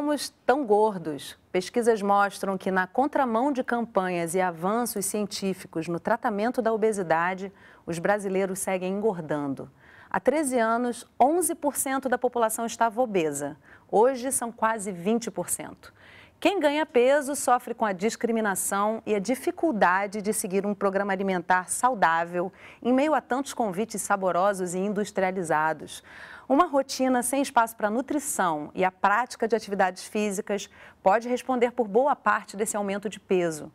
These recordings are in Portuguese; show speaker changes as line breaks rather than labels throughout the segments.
somos tão gordos. Pesquisas mostram que, na contramão de campanhas e avanços científicos no tratamento da obesidade, os brasileiros seguem engordando. Há 13 anos, 11% da população estava obesa. Hoje, são quase 20%. Quem ganha peso sofre com a discriminação e a dificuldade de seguir um programa alimentar saudável em meio a tantos convites saborosos e industrializados. Uma rotina sem espaço para nutrição e a prática de atividades físicas pode responder por boa parte desse aumento de peso.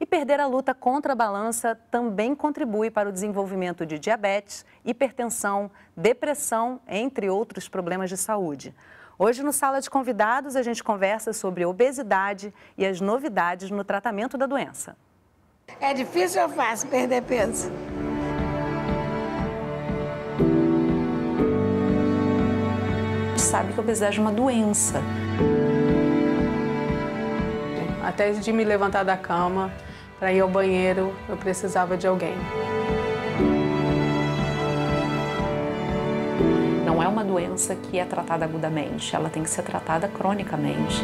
E perder a luta contra a balança também contribui para o desenvolvimento de diabetes, hipertensão, depressão, entre outros problemas de saúde. Hoje, no Sala de Convidados, a gente conversa sobre obesidade e as novidades no tratamento da doença. É difícil ou fácil perder peso?
sabe que a obesidade é uma doença.
Até de me levantar da cama para ir ao
banheiro, eu precisava de alguém. Não é uma doença que é tratada agudamente, ela tem que ser tratada cronicamente.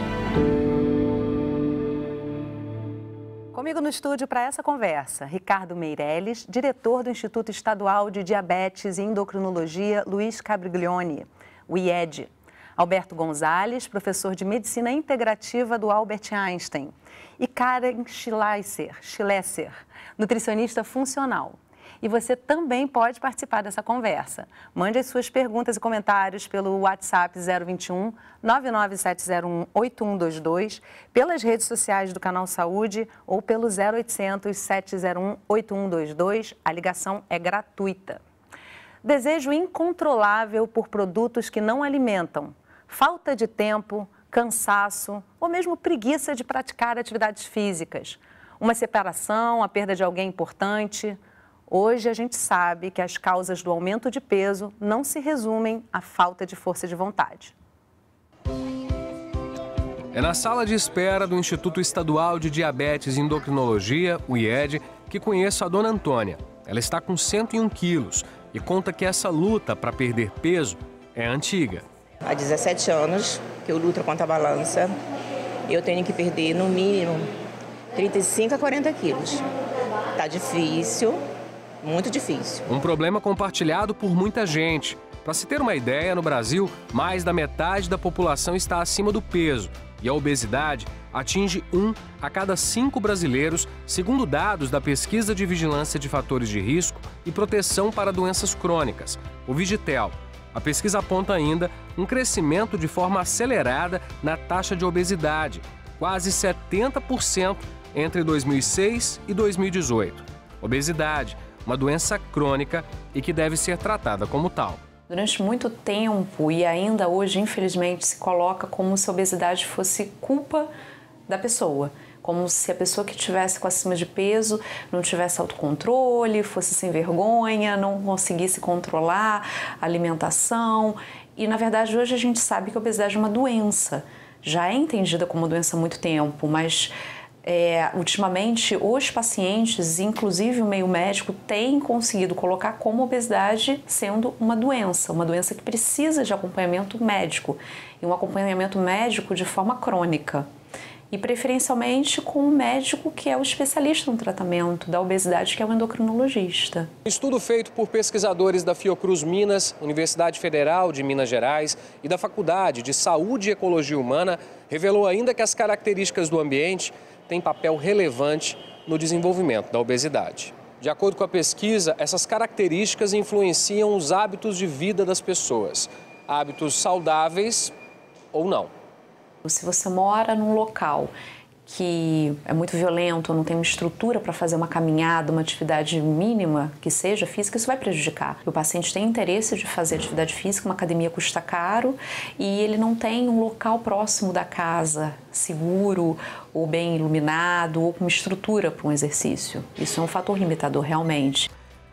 Comigo no estúdio para essa conversa, Ricardo Meirelles, diretor do Instituto Estadual de Diabetes e Endocrinologia Luiz Cabriglione, o IED. Alberto Gonzalez, professor de Medicina Integrativa do Albert Einstein. E Karen Schleisser, nutricionista funcional. E você também pode participar dessa conversa. Mande as suas perguntas e comentários pelo WhatsApp 021 99701 8122, pelas redes sociais do Canal Saúde ou pelo 0800 701 8122. A ligação é gratuita desejo incontrolável por produtos que não alimentam, falta de tempo, cansaço ou mesmo preguiça de praticar atividades físicas, uma separação, a perda de alguém importante. Hoje a gente sabe que as causas do aumento de peso não se resumem à falta de força de vontade.
É na sala de espera do Instituto Estadual de Diabetes e Endocrinologia, o IED, que conheço a dona Antônia. Ela está com 101 quilos, e conta que essa luta para perder peso é antiga.
Há 17 anos que eu luto contra a balança. Eu tenho que perder no mínimo 35 a 40 quilos. Tá difícil, muito
difícil.
Um problema compartilhado por muita gente. Para se ter uma ideia, no Brasil, mais da metade da população está acima do peso. E a obesidade atinge um a cada cinco brasileiros, segundo dados da Pesquisa de Vigilância de Fatores de Risco e Proteção para Doenças Crônicas, o Vigitel. A pesquisa aponta ainda um crescimento de forma acelerada na taxa de obesidade, quase 70% entre 2006 e 2018. Obesidade, uma doença crônica e que deve ser tratada como tal.
Durante muito tempo e ainda hoje, infelizmente, se coloca como se a obesidade fosse culpa da pessoa, como se a pessoa que tivesse com acima de peso não tivesse autocontrole, fosse sem vergonha, não conseguisse controlar a alimentação. E na verdade, hoje a gente sabe que a obesidade é uma doença. Já é entendida como doença há muito tempo, mas é, ultimamente, os pacientes, inclusive o meio médico, têm conseguido colocar como obesidade sendo uma doença, uma doença que precisa de acompanhamento médico e um acompanhamento médico de forma
crônica.
E preferencialmente com o um médico que é o especialista no tratamento da obesidade, que é o endocrinologista.
Estudo feito por pesquisadores da Fiocruz Minas, Universidade Federal de Minas Gerais e da Faculdade de Saúde e Ecologia Humana revelou ainda que as características do ambiente tem papel relevante no desenvolvimento da obesidade. De acordo com a pesquisa, essas características influenciam os hábitos de vida das pessoas, hábitos saudáveis ou não. Se
você mora num local que é muito violento, não tem uma estrutura para fazer uma caminhada, uma atividade mínima que seja física, isso vai prejudicar. O paciente tem interesse de fazer atividade física, uma academia custa caro e ele não tem um local próximo da casa seguro ou bem iluminado ou com uma estrutura para um exercício. Isso é um fator limitador realmente.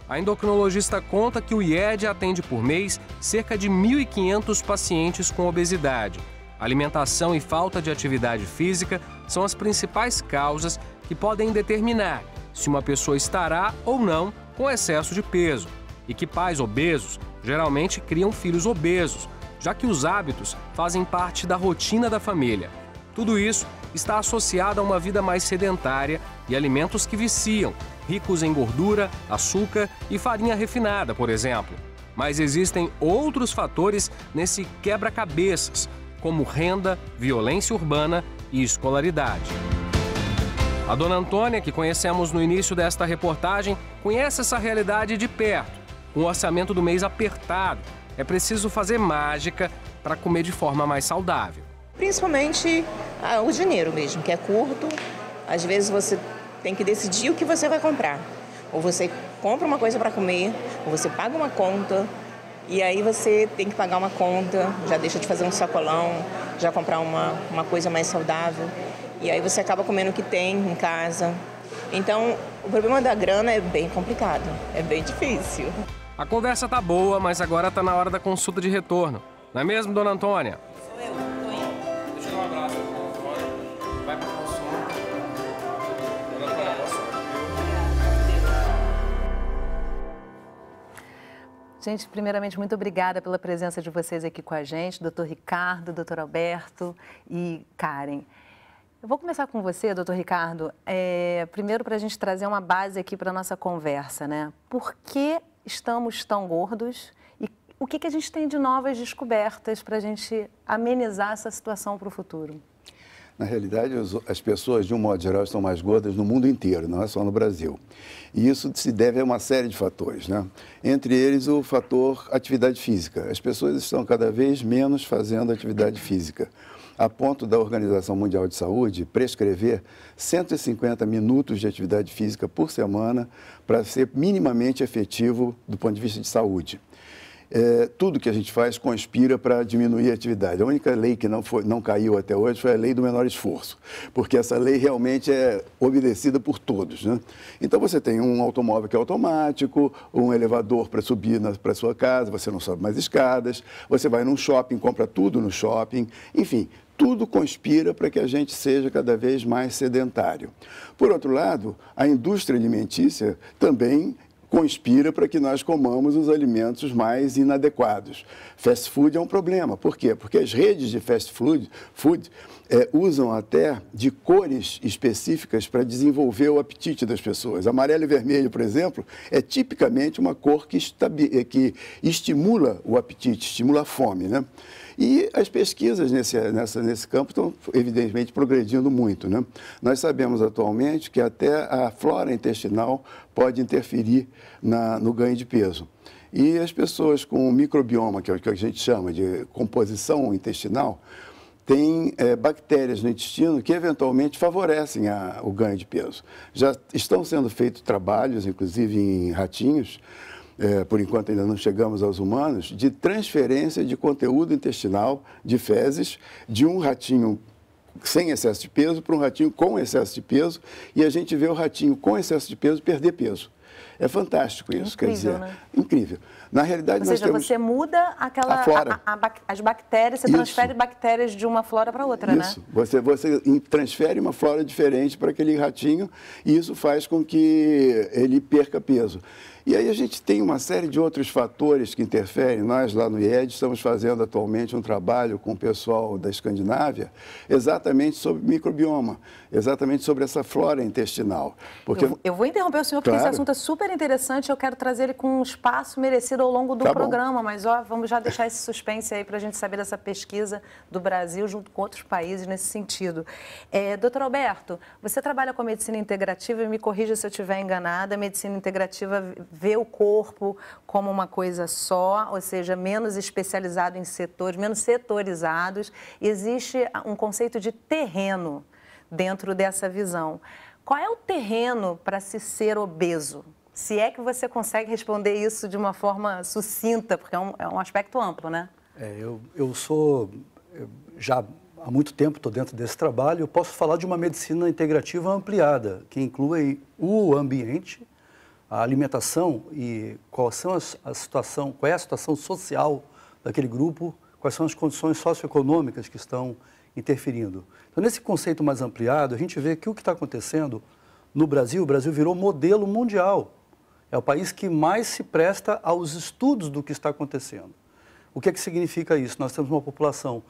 A endocrinologista conta que o IED atende por mês cerca de 1.500 pacientes com obesidade. Alimentação e falta de atividade física são as principais causas que podem determinar se uma pessoa estará ou não com excesso de peso e que pais obesos geralmente criam filhos obesos, já que os hábitos fazem parte da rotina da família. Tudo isso está associado a uma vida mais sedentária e alimentos que viciam, ricos em gordura, açúcar e farinha refinada, por exemplo. Mas existem outros fatores nesse quebra-cabeças como renda, violência urbana e escolaridade. A dona Antônia, que conhecemos no início desta reportagem, conhece essa realidade de perto. Com o orçamento do mês apertado, é preciso fazer mágica para comer de forma mais saudável.
Principalmente ah, o dinheiro mesmo, que é curto. Às vezes você tem que decidir o que você vai comprar. Ou você compra uma coisa para comer, ou você paga uma conta, e aí você tem que pagar uma conta, já deixa de fazer um sacolão, já comprar uma, uma coisa mais saudável. E aí você acaba comendo o que tem em casa. Então, o problema da grana é bem complicado, é bem difícil.
A conversa tá boa, mas agora tá na hora da consulta de retorno. Não é mesmo, dona Antônia?
Gente, primeiramente, muito obrigada pela presença de vocês aqui com a gente, doutor Ricardo, doutor Alberto e Karen. Eu vou começar com você, doutor Ricardo. É, primeiro, para a gente trazer uma base aqui para a nossa conversa, né? Por que estamos tão gordos e o que, que a gente tem de novas descobertas para a gente amenizar essa situação para o futuro?
Na realidade, as pessoas, de um modo geral, estão mais gordas no mundo inteiro, não é só no Brasil. E isso se deve a uma série de fatores, né? Entre eles, o fator atividade física. As pessoas estão cada vez menos fazendo atividade física, a ponto da Organização Mundial de Saúde prescrever 150 minutos de atividade física por semana para ser minimamente efetivo do ponto de vista de saúde é, tudo que a gente faz conspira para diminuir a atividade. A única lei que não, foi, não caiu até hoje foi a lei do menor esforço, porque essa lei realmente é obedecida por todos. Né? Então você tem um automóvel que é automático, um elevador para subir para sua casa, você não sobe mais escadas, você vai num shopping, compra tudo no shopping, enfim. Tudo conspira para que a gente seja cada vez mais sedentário. Por outro lado, a indústria alimentícia também conspira para que nós comamos os alimentos mais inadequados. Fast food é um problema. Por quê? Porque as redes de fast food, food é, usam até de cores específicas para desenvolver o apetite das pessoas. Amarelo e vermelho, por exemplo, é tipicamente uma cor que, que estimula o apetite, estimula a fome, né? E as pesquisas nesse, nessa, nesse campo estão, evidentemente, progredindo muito. Né? Nós sabemos atualmente que até a flora intestinal pode interferir na, no ganho de peso. E as pessoas com microbioma, que é o que a gente chama de composição intestinal, tem é, bactérias no intestino que eventualmente favorecem a, o ganho de peso. Já estão sendo feitos trabalhos, inclusive em ratinhos, é, por enquanto ainda não chegamos aos humanos, de transferência de conteúdo intestinal de fezes de um ratinho sem excesso de peso para um ratinho com excesso de peso e a gente vê o ratinho com excesso de peso perder peso. É fantástico isso, incrível, quer dizer, né? incrível. Na realidade, Ou nós seja, você
muda aquela, flora. A, a, a, as bactérias, você Isso. transfere bactérias de uma flora para outra, Isso. né? Isso.
Você, você transfere uma flora diferente para aquele ratinho e isso faz com que ele perca peso. E aí a gente tem uma série de outros fatores que interferem. Nós, lá no IED, estamos fazendo atualmente um trabalho com o pessoal da Escandinávia exatamente sobre microbioma, exatamente sobre essa flora intestinal. Porque... Eu,
eu vou interromper o senhor, porque claro. esse assunto é super interessante, eu quero trazer ele com um espaço merecido discutido ao longo do tá programa, bom. mas ó, vamos já deixar esse suspense aí para a gente saber dessa pesquisa do Brasil junto com outros países nesse sentido. É, doutor Alberto, você trabalha com a medicina integrativa, e me corrija se eu estiver enganada, a medicina integrativa vê o corpo como uma coisa só, ou seja, menos especializado em setores, menos setorizados. Existe ah, um conceito de terreno dentro dessa visão. Qual é o terreno para se ser obeso? Se é que você consegue responder isso de uma forma sucinta, porque é um, é um aspecto amplo, né?
É, eu, eu sou. Eu já há muito tempo estou dentro desse trabalho, eu posso falar de uma medicina integrativa ampliada, que inclui o ambiente, a alimentação e qual, são as, a situação, qual é a situação social daquele grupo, quais são as condições socioeconômicas que estão interferindo. Então, nesse conceito mais ampliado, a gente vê que o que está acontecendo no Brasil, o Brasil virou modelo mundial é o país que mais se presta aos estudos do que está acontecendo. O que é que significa isso? Nós temos uma população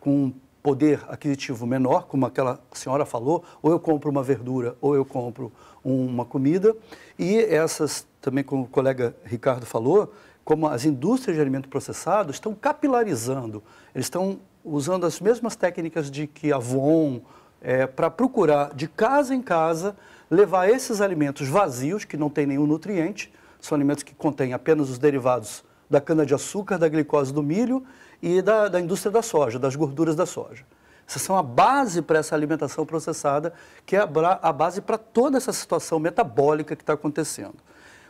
com poder aquisitivo menor, como aquela senhora falou, ou eu compro uma verdura, ou eu compro uma comida, e essas, também como o colega Ricardo falou, como as indústrias de alimento processado estão capilarizando, eles estão usando as mesmas técnicas de que a Avon, é, para procurar de casa em casa levar esses alimentos vazios, que não têm nenhum nutriente, são alimentos que contêm apenas os derivados da cana-de-açúcar, da glicose do milho e da, da indústria da soja, das gorduras da soja. Essas são a base para essa alimentação processada, que é a base para toda essa situação metabólica que está acontecendo.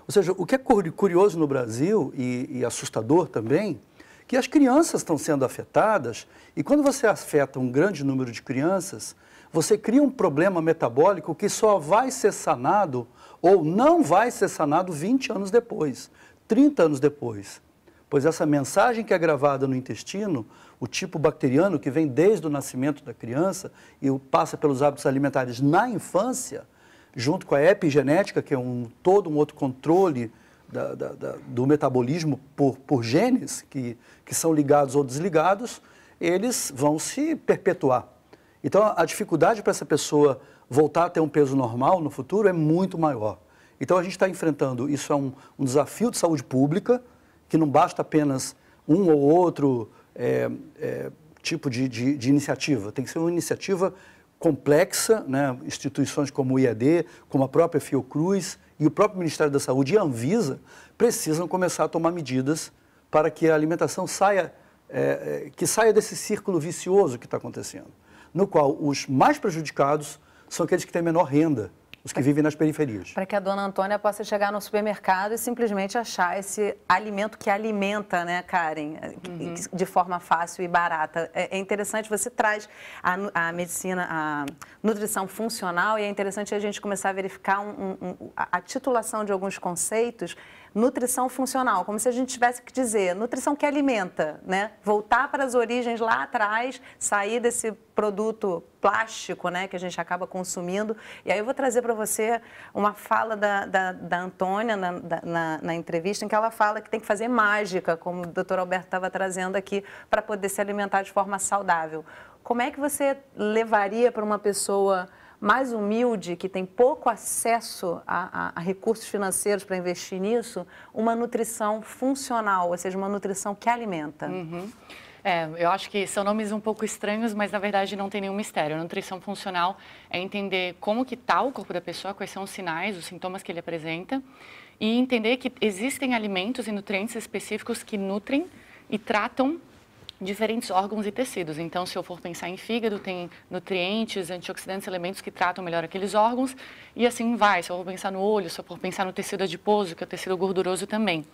Ou seja, o que é curioso no Brasil e, e, assustador também, que as crianças estão sendo afetadas, e quando você afeta um grande número de crianças, você cria um problema metabólico que só vai ser sanado ou não vai ser sanado 20 anos depois, 30 anos depois. Pois essa mensagem que é gravada no intestino, o tipo bacteriano que vem desde o nascimento da criança e passa pelos hábitos alimentares na infância, junto com a epigenética, que é um, todo um outro controle da, da, da, do metabolismo por, por genes que, que são ligados ou desligados, eles vão se perpetuar. Então, a dificuldade para essa pessoa voltar a ter um peso normal no futuro é muito maior. Então, a gente está enfrentando, isso é um, um, desafio de saúde pública, que não basta apenas um ou outro é, é, tipo de, de, de iniciativa, tem que ser uma iniciativa complexa, né? instituições como o IAD, como a própria Fiocruz e o próprio Ministério da Saúde e a Anvisa precisam começar a tomar medidas para que a alimentação saia, é, é que saia desse círculo vicioso que está acontecendo no qual os mais prejudicados são aqueles que têm menor renda, os que vivem nas periferias. Para que a dona
Antônia possa chegar no supermercado e simplesmente achar esse alimento que alimenta, né, Karen, uhum. de forma fácil e barata. É, é interessante, você traz a, a, medicina, a nutrição funcional, e é interessante a gente começar a verificar um, um, a titulação de alguns conceitos nutrição funcional, como se a gente tivesse que dizer nutrição que alimenta, né? Voltar para as origens lá atrás, sair desse produto plástico, né, que a gente acaba consumindo. E aí eu vou trazer para você uma fala da, da, da Antônia na, na, na, entrevista, em que ela fala que tem que fazer mágica, como o doutor Alberto estava trazendo aqui, para poder se alimentar de forma saudável. Como é que você levaria para uma pessoa mais humilde, que tem pouco acesso a, a, a recursos financeiros para investir nisso, uma nutrição funcional, ou seja, uma nutrição que
alimenta. Uhum. É, eu acho que são nomes um pouco estranhos, mas na verdade não tem nenhum mistério. nutrição funcional é entender como que está o corpo da pessoa, quais são os sinais, os sintomas que ele apresenta, e entender que existem alimentos e nutrientes específicos que nutrem e tratam diferentes órgãos e tecidos. Então, se eu for pensar em fígado, tem nutrientes, antioxidantes, elementos que tratam melhor aqueles órgãos e assim vai. Se eu for pensar no olho, se eu for pensar no tecido adiposo, que é o tecido gorduroso também.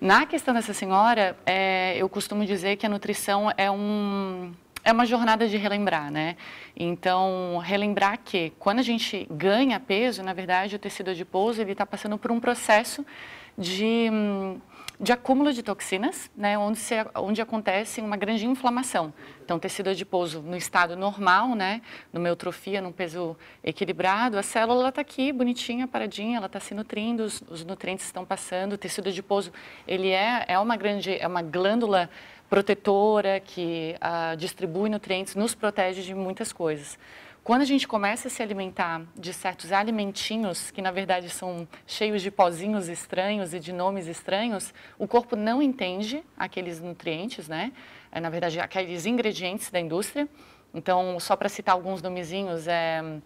Na questão dessa senhora, é, eu costumo dizer que a nutrição é um é uma jornada de relembrar, né? Então, relembrar que quando a gente ganha peso, na verdade, o tecido adiposo ele está passando por um processo de hum, de acúmulo de toxinas, né, onde, se, onde acontece uma grande inflamação. Então, tecido adiposo no estado normal, né, numa eutrofia, num peso equilibrado, a célula está aqui, bonitinha, paradinha, ela está se nutrindo, os, os, nutrientes estão passando, o tecido adiposo, ele é, é uma grande, é uma glândula protetora que ah, distribui nutrientes, nos protege de muitas coisas. Quando a gente começa a se alimentar de certos alimentinhos, que na verdade são cheios de pozinhos estranhos e de nomes estranhos, o corpo não entende aqueles nutrientes, né? É, na verdade, aqueles ingredientes da indústria. Então, só para citar alguns nomezinhos, é, uh,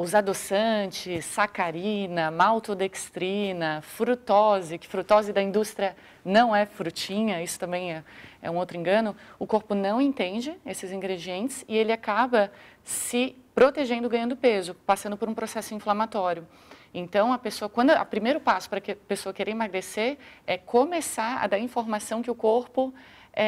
os adoçantes, sacarina, maltodextrina, frutose, que frutose da indústria não é frutinha, isso também é é um outro engano, o corpo não entende esses ingredientes e ele acaba se protegendo, ganhando peso, passando por um processo inflamatório. Então, a pessoa, quando o primeiro passo para que a pessoa querer emagrecer é começar a dar informação que o corpo está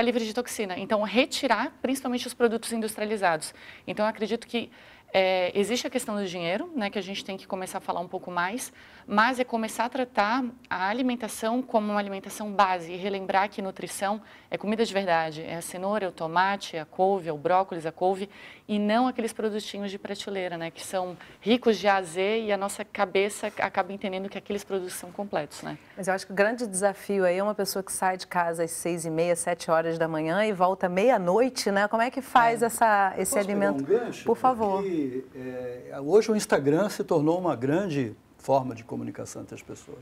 eh, é, livre de toxina. Então, retirar principalmente os produtos industrializados. Então, acredito que é, existe a questão do dinheiro, né, que a gente tem que começar a falar um pouco mais, mas é começar a tratar a alimentação como uma alimentação base e relembrar que nutrição é comida de verdade, é a cenoura, é o tomate, é a couve, é o brócolis, é a couve e não aqueles produtinhos de prateleira, né, que são ricos de A e a nossa cabeça acaba entendendo que aqueles produtos são completos, né?
Mas eu acho que o grande desafio aí é uma pessoa que sai de casa às seis e meia, sete horas da manhã e volta meia-noite, né? Como é que faz é. essa, esse Posso alimento? Um gancho?
Por favor. Porque, é, hoje o Instagram se tornou uma grande forma de comunicação entre as pessoas.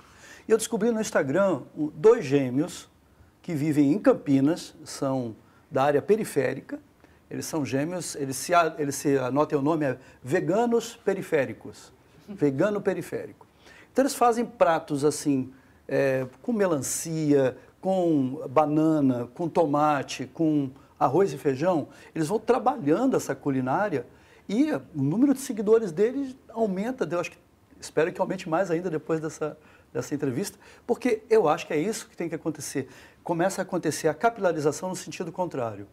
E eu descobri no Instagram dois gêmeos que vivem em Campinas, são da área periférica, eles são gêmeos, eles se, eles se anotem o nome, é veganos periféricos, vegano periférico. Então eles fazem pratos assim, é, com melancia, com banana, com tomate, com arroz e feijão, eles vão trabalhando essa culinária e o número de seguidores deles aumenta, eu acho que espero que aumente mais ainda depois dessa, dessa entrevista, porque eu acho que é isso que tem que acontecer. Começa a acontecer a capilarização no sentido contrário.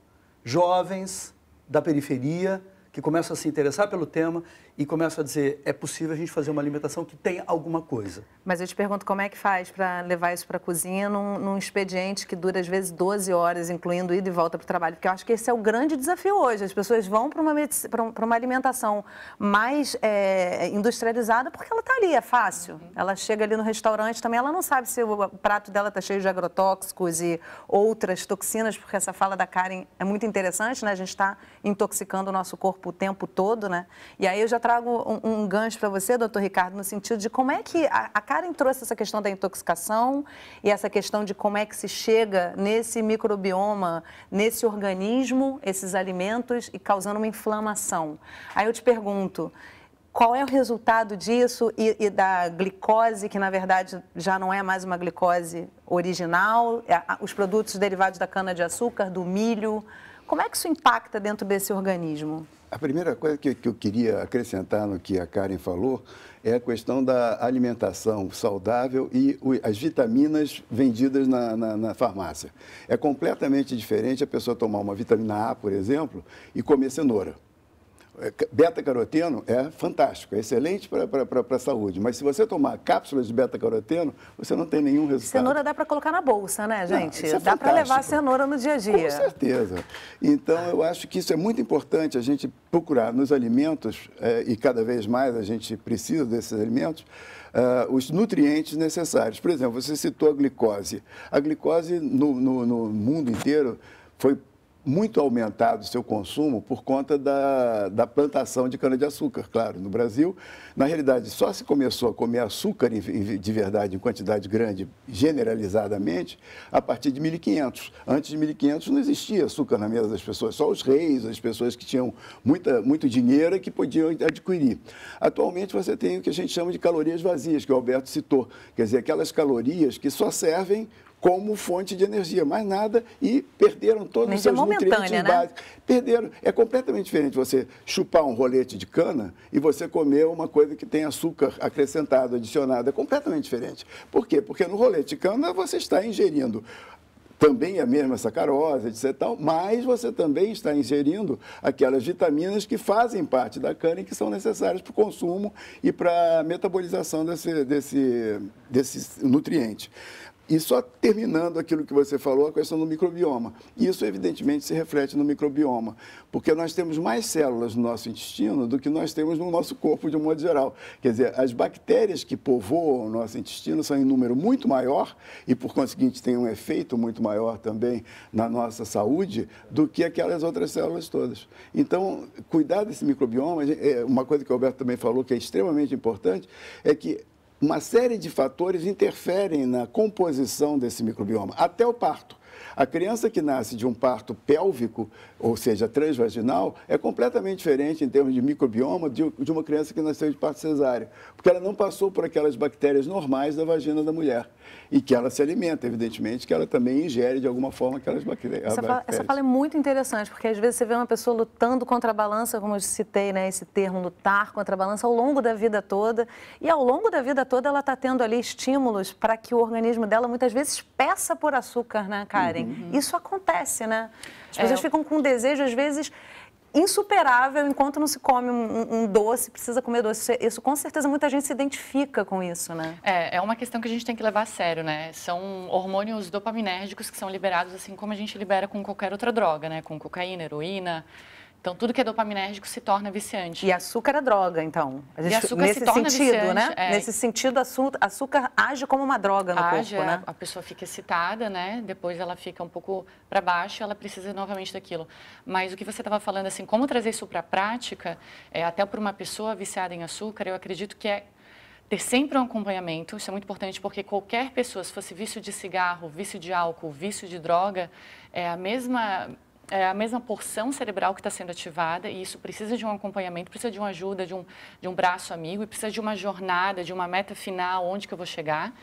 Jovens da periferia, que começam a se interessar pelo tema e começam a dizer é possível a gente fazer uma alimentação que tenha alguma coisa.
Mas eu te pergunto como é que faz para levar isso para a cozinha num, num, expediente que dura às vezes 12 horas, incluindo ida e volta para o trabalho, porque eu acho que esse é o grande desafio hoje. As pessoas vão para uma, pra uma alimentação mais é, industrializada porque ela está ali, é fácil. Uhum. Ela chega ali no restaurante também, ela não sabe se o prato dela está cheio de agrotóxicos e outras toxinas, porque essa fala da Karen é muito interessante, né? A gente está intoxicando o nosso corpo corpo o tempo todo, né? E aí eu já trago um, um gancho para você, doutor Ricardo, no sentido de como é que a, a Karen trouxe essa questão da intoxicação e essa questão de como é que se chega nesse microbioma, nesse organismo, esses alimentos e causando uma inflamação. Aí eu te pergunto, qual é o resultado disso e, e, da glicose, que na verdade já não é mais uma glicose original, é, os produtos derivados da cana-de-açúcar, do milho? Como é que isso impacta dentro desse organismo?
A primeira coisa que, eu queria acrescentar no que a Karen falou é a questão da alimentação saudável e as vitaminas vendidas na, na, na farmácia. É completamente diferente a pessoa tomar uma vitamina A, por exemplo, e comer cenoura. É, beta-caroteno é fantástico, é excelente para a saúde. Mas se você tomar cápsulas de beta-caroteno, você não tem nenhum resultado. Cenoura
dá para colocar na bolsa, né, gente? Não, é dá para levar a cenoura no dia a dia. Com
certeza. Então, eu acho que isso é muito importante a gente procurar nos alimentos, é, e cada vez mais a gente precisa desses alimentos, Uh, os nutrientes necessários. Por exemplo, você citou a glicose. A glicose no, no, no mundo inteiro foi muito aumentado o seu consumo por conta da, da plantação de cana-de-açúcar, claro, no Brasil. Na realidade, só se começou a comer açúcar de verdade, em quantidade grande, generalizadamente, a partir de 1500. Antes de 1500 não existia açúcar na mesa das pessoas, só os reis, as pessoas que tinham muita, muito dinheiro e é que podiam adquirir. Atualmente você tem o que a gente chama de calorias vazias, que o Alberto citou, quer dizer, aquelas calorias que só servem como fonte de energia, mais nada, e perderam todos os seus nutrientes né? básicos. Perderam. É completamente diferente você chupar um rolete de cana e você comer uma coisa que tem açúcar acrescentado, adicionado. É completamente diferente. Por quê? Porque no rolete de cana você está ingerindo também a mesma sacarose, etc. Tal, mas você também está ingerindo aquelas vitaminas que fazem parte da cana e que são necessárias para o consumo e para a metabolização desse, desse, desse nutriente. E só terminando aquilo que você falou, a questão do microbioma. Isso, evidentemente, se reflete no microbioma, porque nós temos mais células no nosso intestino do que nós temos no nosso corpo de um modo geral. Quer dizer, as bactérias que povoam o nosso intestino são em número muito maior e, por conseguinte, têm um efeito muito maior também na nossa saúde do que aquelas outras células todas. Então, cuidar desse microbioma, é, é, uma coisa que o Alberto também falou que é extremamente importante, é que uma série de fatores interferem na composição desse microbioma, até o parto. A criança que nasce de um parto pélvico, ou seja, transvaginal, é completamente diferente em termos de microbioma de, uma criança que nasceu de parto cesárea, porque ela não passou por aquelas bactérias normais da vagina da mulher e que ela se alimenta, evidentemente, que ela também ingere de alguma forma aquelas bactérias. Essa fala, essa
fala é muito interessante, porque às vezes você vê uma pessoa lutando contra a balança, como eu citei, né, esse termo, lutar contra a balança, ao longo da vida toda. E ao longo da vida toda ela está tendo ali estímulos para que o organismo dela muitas vezes peça por açúcar, né, Karen? Uhum. Uhum. Isso acontece, né? As é, pessoas ficam com um desejo, às vezes, insuperável enquanto não se come um, um, doce, precisa comer doce. Isso, é, isso, com certeza muita gente se
identifica com isso, né? É, é uma questão que a gente tem que levar a sério, né? São hormônios dopaminérgicos que são liberados assim como a gente libera com qualquer outra droga, né? Com cocaína, heroína, então, tudo que é dopaminérgico se torna viciante. E açúcar é droga, então. A gente, e açúcar nesse se torna sentido, né? viciante, né? É. Nesse sentido, açúcar age como uma droga no age, corpo, é. né? A pessoa fica excitada, né? Depois ela fica um pouco para baixo, ela precisa novamente daquilo. Mas o que você estava falando, assim, como trazer isso para a prática, é, até para uma pessoa viciada em açúcar, eu acredito que é ter sempre um acompanhamento, isso é muito importante porque qualquer pessoa, se fosse vício de cigarro, vício de álcool, vício de droga, é a mesma é a mesma porção cerebral que está sendo ativada e isso precisa de um acompanhamento, precisa de uma ajuda, de um, de um braço amigo e precisa de uma jornada, de uma meta final, onde que eu vou chegar.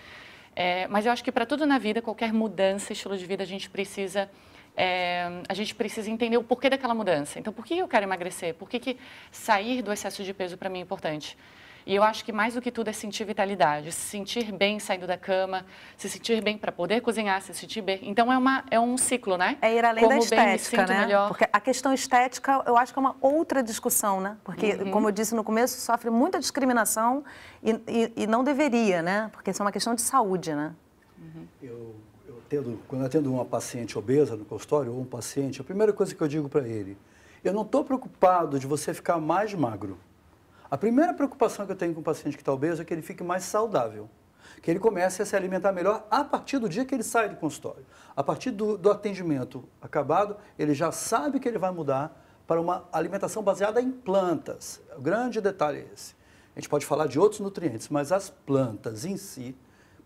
É, mas eu acho que para tudo na vida, qualquer mudança, estilo de vida, a gente precisa é, a gente precisa entender o porquê daquela mudança. Então, por que eu quero emagrecer? Por que, que sair do excesso de peso para mim é importante? E eu acho que mais do que tudo é sentir vitalidade, se sentir bem saindo da cama, se sentir bem para poder cozinhar, se sentir bem. Então é, uma, é um ciclo, né? É ir além como da estética, bem, me né? Melhor.
Porque a questão estética, eu acho que é uma outra discussão, né? Porque, uhum. como eu disse no começo, sofre muita discriminação e, e, e, não deveria, né? Porque isso é uma questão de saúde, né?
Uhum. Eu, eu tendo, quando eu atendo uma paciente obesa no consultório ou um paciente, a primeira coisa que eu digo para ele, eu não estou preocupado de você ficar mais magro. A primeira preocupação que eu tenho com o paciente que está obeso é que ele fique mais saudável que ele comece a se alimentar melhor a partir do dia que ele sai do consultório. A partir do, do, atendimento acabado, ele já sabe que ele vai mudar para uma alimentação baseada em plantas. O grande detalhe é esse. A gente pode falar de outros nutrientes, mas as plantas em si,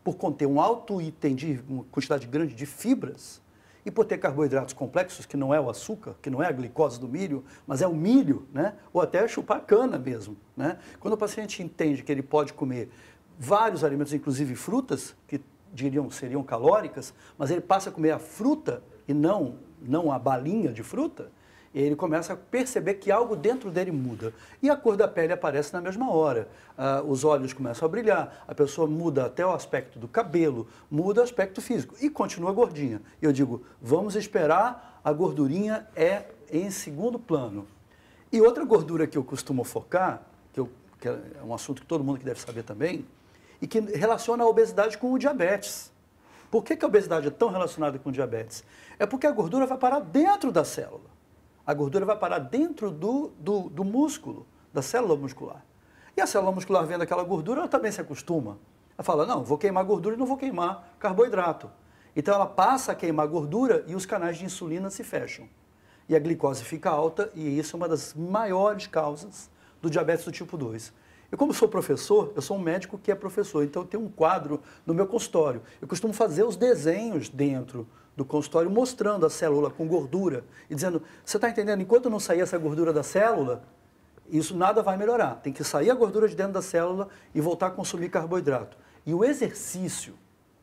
por conter um alto item de uma quantidade grande de fibras, e por ter carboidratos complexos, que não é o açúcar, que não é a glicose do milho, mas é o milho, né? ou até chupar cana mesmo. Né? Quando o paciente entende que ele pode comer vários alimentos, inclusive frutas, que diriam seriam calóricas, mas ele passa a comer a fruta e não, não a balinha de fruta, e ele começa a perceber que algo dentro dele muda. E a cor da pele aparece na mesma hora. Ah, os olhos começam a brilhar, a pessoa muda até o aspecto do cabelo, muda o aspecto físico e continua gordinha. Eu digo, vamos esperar, a gordurinha é em segundo plano. E outra gordura que eu costumo focar, que, eu, que é um assunto que todo mundo que deve saber também, e que relaciona a obesidade com o diabetes. Por que, que a obesidade é tão relacionada com o diabetes? É porque a gordura vai parar dentro da célula. A gordura vai parar dentro do, do, do músculo, da célula muscular. E a célula muscular vendo aquela gordura, ela também se acostuma. Ela fala, não, vou queimar gordura e não vou queimar carboidrato. Então ela passa a queimar gordura e os canais de insulina se fecham. E a glicose fica alta e isso é uma das maiores causas do diabetes do tipo 2. Eu, como sou professor, eu sou um médico que é professor, então eu tenho um quadro no meu consultório. Eu costumo fazer os desenhos dentro do consultório mostrando a célula com gordura e dizendo: você está entendendo? Enquanto não sair essa gordura da célula, isso nada vai melhorar. Tem que sair a gordura de dentro da célula e voltar a consumir carboidrato. E o exercício,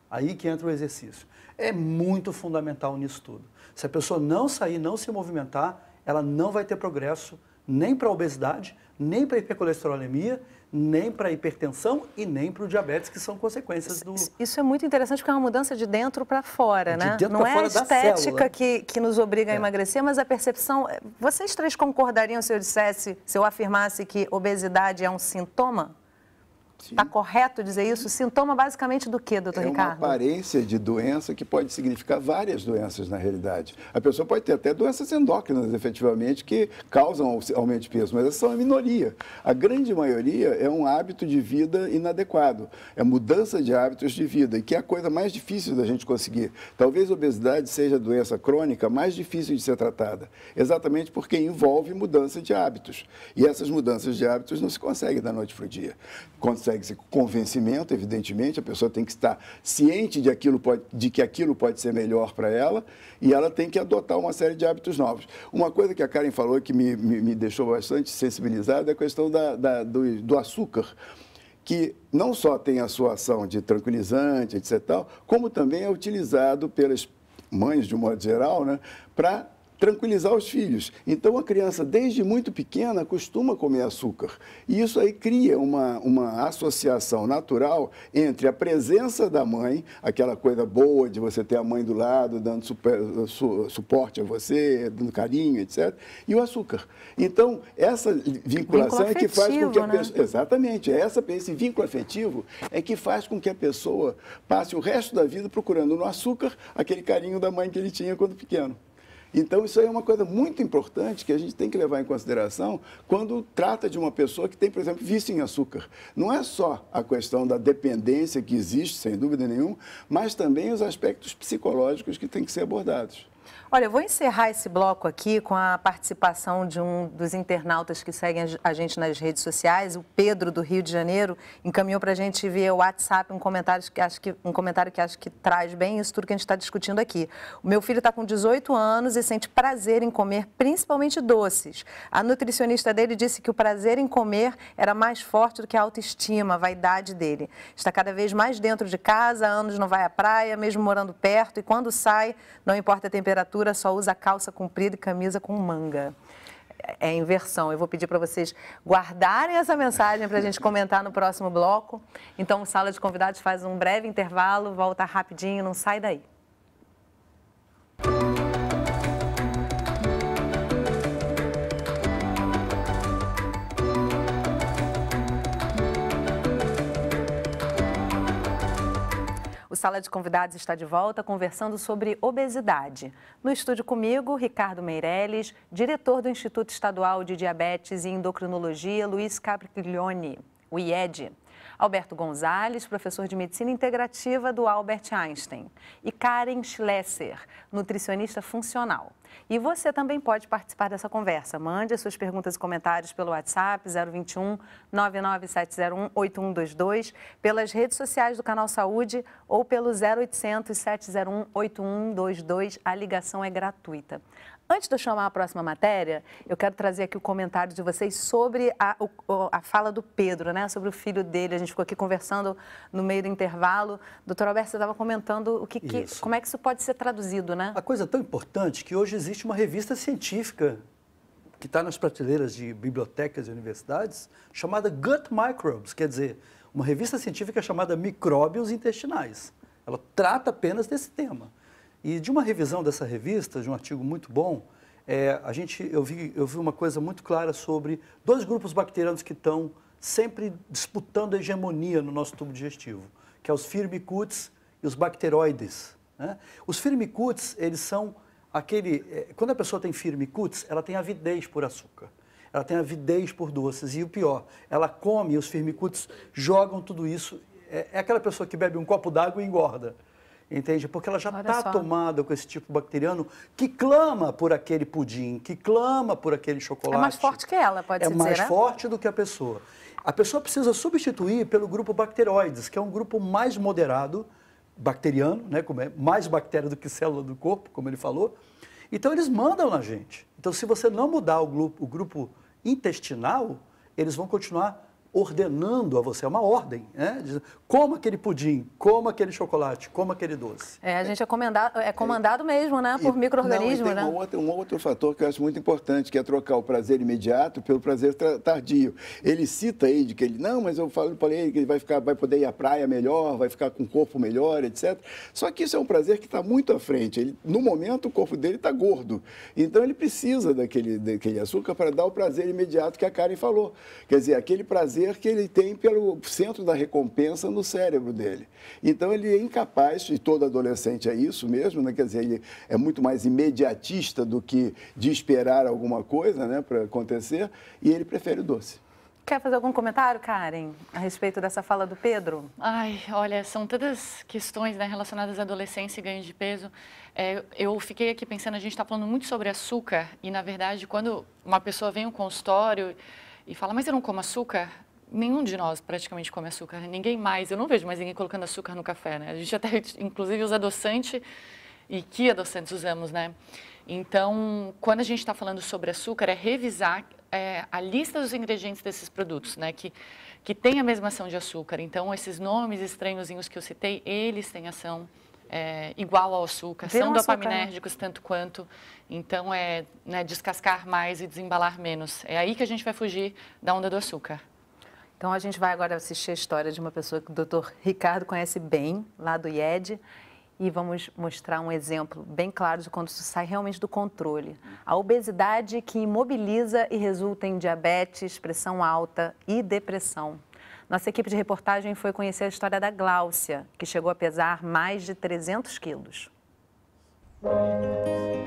aí que entra o exercício, é muito fundamental nisso tudo. Se a pessoa não sair, não se movimentar, ela não vai ter progresso nem para a obesidade, nem para a hipercolesterolemia nem para a hipertensão e nem para o diabetes, que são consequências do...
Isso é muito interessante porque é uma mudança de dentro para fora, de né? Dentro Não é fora a estética que, que nos obriga é. a emagrecer, mas a percepção... Eh, vocês três concordariam se eu dissesse, se eu afirmasse que obesidade é um sintoma? Está correto dizer isso? Sintoma basicamente do que, doutor é Ricardo? É
uma aparência de doença que pode significar várias doenças na realidade. A pessoa pode ter até doenças endócrinas, efetivamente, que causam aumento de peso, mas essa é uma minoria. A grande maioria é um hábito de vida inadequado, é mudança de hábitos de vida, e que é a coisa mais difícil da gente conseguir. Talvez a obesidade seja a doença crônica mais difícil de ser tratada, exatamente porque envolve mudança de hábitos. E essas mudanças de hábitos não se conseguem da noite para o dia. Quando consegue-se convencimento, evidentemente, a pessoa tem que estar ciente de, aquilo pode, de que aquilo pode ser melhor para ela e ela tem que adotar uma série de hábitos novos. Uma coisa que a Karen falou que me, me, me deixou bastante sensibilizado é a questão da, da, do, do açúcar que não só tem a sua ação de tranquilizante, etc., como também é utilizado pelas mães, de um modo geral, né, para tranquilizar os filhos. Então, a criança, desde muito pequena, costuma comer açúcar. E isso aí cria uma, uma associação natural entre a presença da mãe, aquela coisa boa de você ter a mãe do lado, dando super, su, suporte a você, dando carinho, etc., e o açúcar. Então, essa vinculação é que faz com que a né? pessoa. Exatamente, é essa, esse vínculo afetivo é que faz com que a pessoa passe o resto da vida procurando no açúcar aquele carinho da mãe que ele tinha quando pequeno. Então, isso aí é uma coisa muito importante que a gente tem que levar em consideração quando trata de uma pessoa que tem, por exemplo, vício em açúcar. Não é só a questão da dependência que existe, sem dúvida nenhuma, mas também os aspectos psicológicos que têm que ser abordados.
Olha, eu vou encerrar esse bloco aqui com a participação de um dos internautas que seguem a gente nas redes sociais, o Pedro do Rio de Janeiro, encaminhou para a gente via WhatsApp um comentário que acho que um comentário que acho que traz bem isso tudo que a gente está discutindo aqui. O meu filho está com 18 anos e sente prazer em comer principalmente doces. A nutricionista dele disse que o prazer em comer era mais forte do que a autoestima, a vaidade dele. Está cada vez mais dentro de casa, anos não vai à praia, mesmo morando perto e quando sai, não importa a temperatura literatura só usa calça comprida e camisa com manga é, é inversão. Eu vou pedir para vocês guardarem essa mensagem para a gente comentar no próximo bloco. Então, sala de convidados faz um breve intervalo, volta rapidinho, não sai daí. O Sala de Convidados está de volta conversando sobre obesidade. No estúdio comigo, Ricardo Meirelles, diretor do Instituto Estadual de Diabetes e Endocrinologia Luiz Capriglione, o IED. Alberto Gonzalez, professor de Medicina Integrativa do Albert Einstein. E Karen Schlesser, nutricionista funcional. E você também pode participar dessa conversa. Mande suas perguntas e comentários pelo WhatsApp 021 99701 8122, pelas redes sociais do Canal Saúde ou pelo 0800 701 8122. A ligação é gratuita. Antes de eu chamar a próxima matéria, eu quero trazer aqui o comentário de vocês sobre a, a fala do Pedro, né? Sobre o filho dele. A gente ficou aqui conversando no meio do intervalo. Doutor Alberto, você estava comentando o que, que, como é que isso pode ser traduzido, né? A
coisa é tão importante que hoje existe uma revista científica que está nas prateleiras de bibliotecas e universidades chamada Gut Microbes, quer dizer, uma revista científica chamada Micróbios Intestinais. Ela trata apenas desse tema. E de uma revisão dessa revista, de um artigo muito bom, é, a gente, eu, vi, eu vi uma coisa muito clara sobre dois grupos bacterianos que estão sempre disputando a hegemonia no nosso tubo digestivo, que é os firmicutes e os bacteroides. Né? Os firmicutes, eles são aquele. Eh, quando a pessoa tem firmicutes, ela tem avidez por açúcar. Ela tem avidez por doces. E o pior, ela come, os firmicutes jogam tudo isso. É, é, aquela pessoa que bebe um copo d'água e engorda. Entende? Porque ela já está tomada com esse tipo bacteriano que clama por aquele pudim, que clama por aquele chocolate. É mais
forte que ela, pode é dizer, É mais né?
forte do que a pessoa. A pessoa precisa substituir pelo grupo bacteroides, que é um grupo mais moderado, bacteriano, né, como é mais bactéria do que célula do corpo, como ele falou. Então eles mandam na gente. Então se você não mudar o grupo, o grupo intestinal, eles vão continuar ordenando a você, é uma ordem, né? Diz, coma aquele pudim, coma aquele chocolate, coma aquele doce.
É, a gente é, comandado, é comandado mesmo, né, por micro-organismos, né? Um outro,
um outro fator que eu acho muito importante, que é trocar o prazer imediato pelo prazer tardio. Ele cita aí de que ele, não, mas eu falei para ele que ele vai, ficar, vai poder ir à praia melhor, vai ficar com o corpo melhor, etc. Só que isso é um prazer que está muito à frente. Ele, no momento, o corpo dele está gordo. Então, ele precisa daquele, daquele açúcar para dar o prazer imediato que a Karen falou. Quer dizer, aquele prazer prazer que ele tem pelo centro da recompensa no cérebro dele. Então ele é incapaz, e todo adolescente é isso mesmo, né? quer dizer, ele é muito mais imediatista do que de esperar alguma coisa né, para acontecer, e ele prefere o doce.
Quer fazer algum comentário, Karen,
a respeito dessa fala do Pedro?
Ai, olha, são todas questões né, relacionadas à adolescência e ganho de peso. É, eu fiquei aqui pensando, a gente está falando muito sobre açúcar e, na verdade, quando uma pessoa vem ao consultório e fala, mas eu não como açúcar, nenhum de nós praticamente come açúcar, ninguém mais. Eu não vejo mais ninguém colocando açúcar no café, né? A gente até, inclusive, usa adoçante e que adoçantes usamos, né? Então, quando a gente está falando sobre açúcar, é revisar é, a lista dos ingredientes desses produtos, né? Que, que tem a mesma ação de açúcar. Então, esses nomes estranhozinhos que eu citei, eles têm ação é, igual ao açúcar, Tem são um né? dopaminérgicos açúcar, tanto quanto. Então, é né, descascar mais e desembalar menos. É aí que a gente vai fugir da onda do açúcar.
Então a gente vai agora assistir a história de uma pessoa que o doutor Ricardo conhece bem, lá do IED, e vamos mostrar um exemplo bem claro de quando isso sai realmente do controle. A obesidade que imobiliza e resulta em diabetes, pressão alta e depressão. Nossa equipe de reportagem foi conhecer a história da Gláucia, que chegou a pesar mais de 300 quilos. Música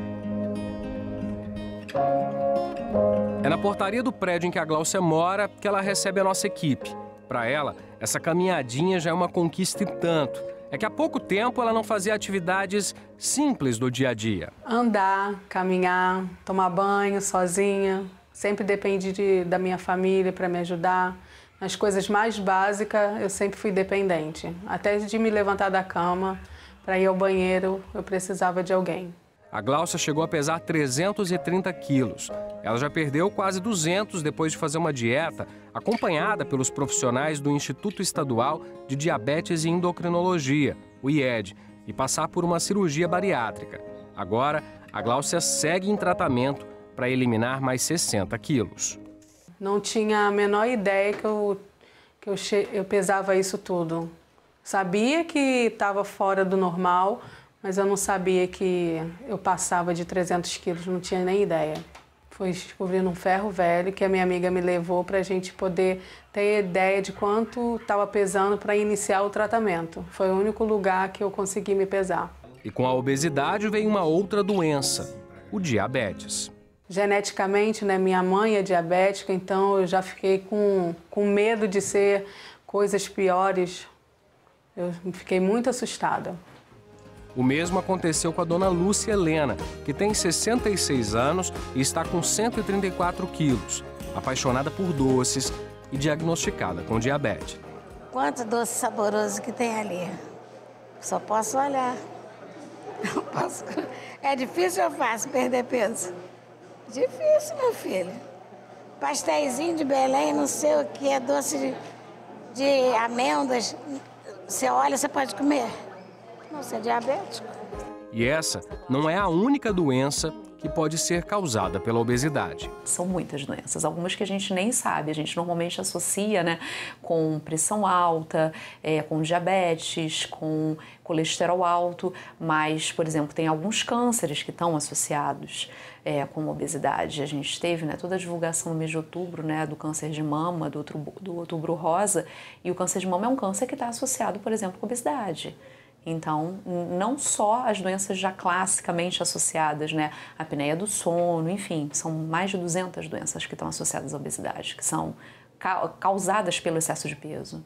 é na portaria do prédio em que a Gláucia mora que ela recebe a nossa equipe. Para ela, essa caminhadinha já é uma conquista e tanto. É que há pouco tempo ela não fazia atividades simples do dia a dia.
Andar, caminhar, tomar banho sozinha. Sempre dependi de, da minha família para me ajudar. Nas coisas mais básicas, eu sempre fui dependente. Até de me levantar da cama para ir ao banheiro, eu precisava de alguém.
A Glaucia chegou a pesar 330 quilos. Ela já perdeu quase 200 depois de fazer uma dieta, acompanhada pelos profissionais do Instituto Estadual de Diabetes e Endocrinologia, o IED, e passar por uma cirurgia bariátrica. Agora, a Gláucia segue em tratamento para eliminar mais 60 quilos.
Não tinha a menor ideia que eu, que eu, eu pesava isso tudo. Sabia que estava fora do normal, mas eu não sabia que eu passava de 300 quilos, não tinha nem ideia. Foi descobrindo um ferro velho que a minha amiga me levou para a gente poder ter ideia de quanto estava pesando para iniciar o tratamento. Foi o único lugar que eu consegui me pesar.
E com a obesidade vem uma outra doença, o diabetes.
Geneticamente, né, minha mãe é diabética, então eu já fiquei com, com medo de ser coisas piores. Eu fiquei muito assustada.
O mesmo aconteceu com a dona Lúcia Helena, que tem 66 anos e está com 134 quilos, apaixonada por doces e diagnosticada com diabetes.
Quanto doce saboroso que tem ali. Só posso olhar. Não posso. É difícil ou fácil perder peso? Difícil, meu filho. Pastéisinho de Belém, não sei o que, é doce de, de amêndoas. Você olha, você pode comer. Não, ser é diabético.
E essa não é a única doença que pode ser causada pela obesidade. São muitas
doenças, algumas que a gente nem sabe, a gente normalmente associa né, com pressão alta, é, com diabetes, com colesterol alto, mas, por exemplo, tem alguns cânceres que estão associados é, com obesidade. A gente teve né, toda a divulgação no mês de outubro né, do câncer de mama, do outubro, do outubro rosa, e o câncer de mama é um câncer que está associado, por exemplo, com obesidade. Então, não só as doenças já classicamente associadas, né? A apneia do sono, enfim, são mais de 200 doenças que estão associadas à obesidade, que são causadas pelo excesso de peso.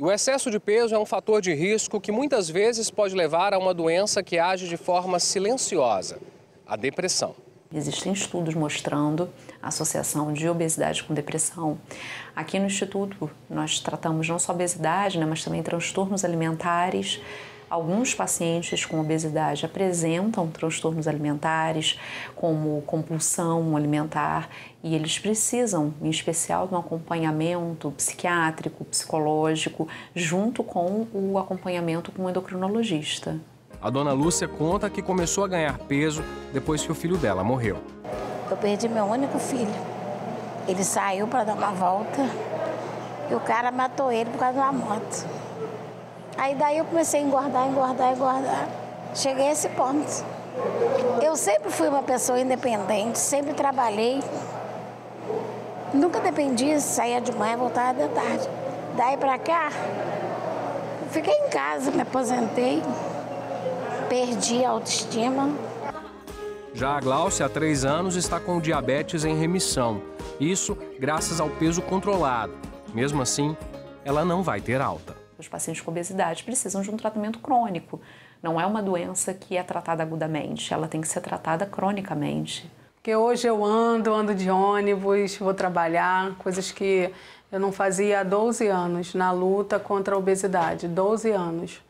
o excesso de peso é um fator de risco que muitas vezes pode levar a uma doença que age de forma silenciosa, a depressão.
Existem estudos mostrando a associação de obesidade com depressão. Aqui no Instituto, nós tratamos não só obesidade, né, mas também transtornos alimentares, Alguns pacientes com obesidade apresentam transtornos alimentares, como compulsão alimentar, e eles precisam, em especial, de um acompanhamento psiquiátrico, psicológico, junto com o acompanhamento com o endocrinologista.
A dona Lúcia conta que começou a ganhar peso depois que o filho dela morreu.
Eu perdi meu único filho.
Ele saiu para dar uma volta e o cara matou ele por causa de uma moto. Aí daí eu comecei a engordar, engordar, engordar. Cheguei a esse ponto. Eu sempre fui uma pessoa independente, sempre trabalhei. Nunca dependi, saía de manhã, voltava de tarde. Daí pra cá, fiquei em casa, me aposentei, perdi a autoestima.
Já a Glaucia, há três anos, está com diabetes em remissão. Isso graças ao peso controlado. Mesmo assim, ela não vai ter alta. Os
pacientes com obesidade precisam de um tratamento crônico. Não é uma doença que é tratada agudamente, ela tem que ser tratada cronicamente.
Porque hoje eu ando, ando de ônibus, vou trabalhar, coisas que eu não fazia há 12 anos na luta contra a obesidade. 12 anos.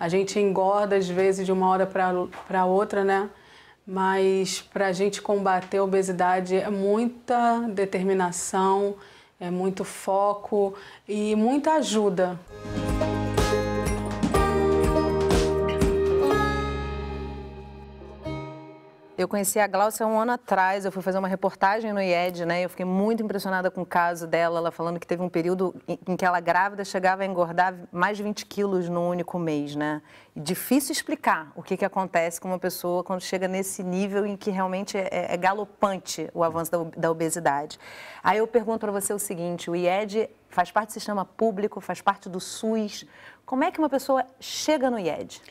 A gente engorda às vezes de uma hora para outra, né? Mas para a gente combater a obesidade é muita determinação, é muito foco e muita ajuda.
Eu conheci a Glaucia um ano atrás, eu fui fazer uma reportagem no IED, né? Eu fiquei muito impressionada com o caso dela, ela falando que teve um período em que ela grávida chegava a engordar mais de 20 quilos num único mês, né? Difícil explicar o que, que acontece com uma pessoa quando chega nesse nível em que realmente é, é, é galopante o avanço da, da obesidade. Aí eu pergunto para você o seguinte, o IED faz parte do sistema público, faz parte do SUS. Como é que uma pessoa chega no IED?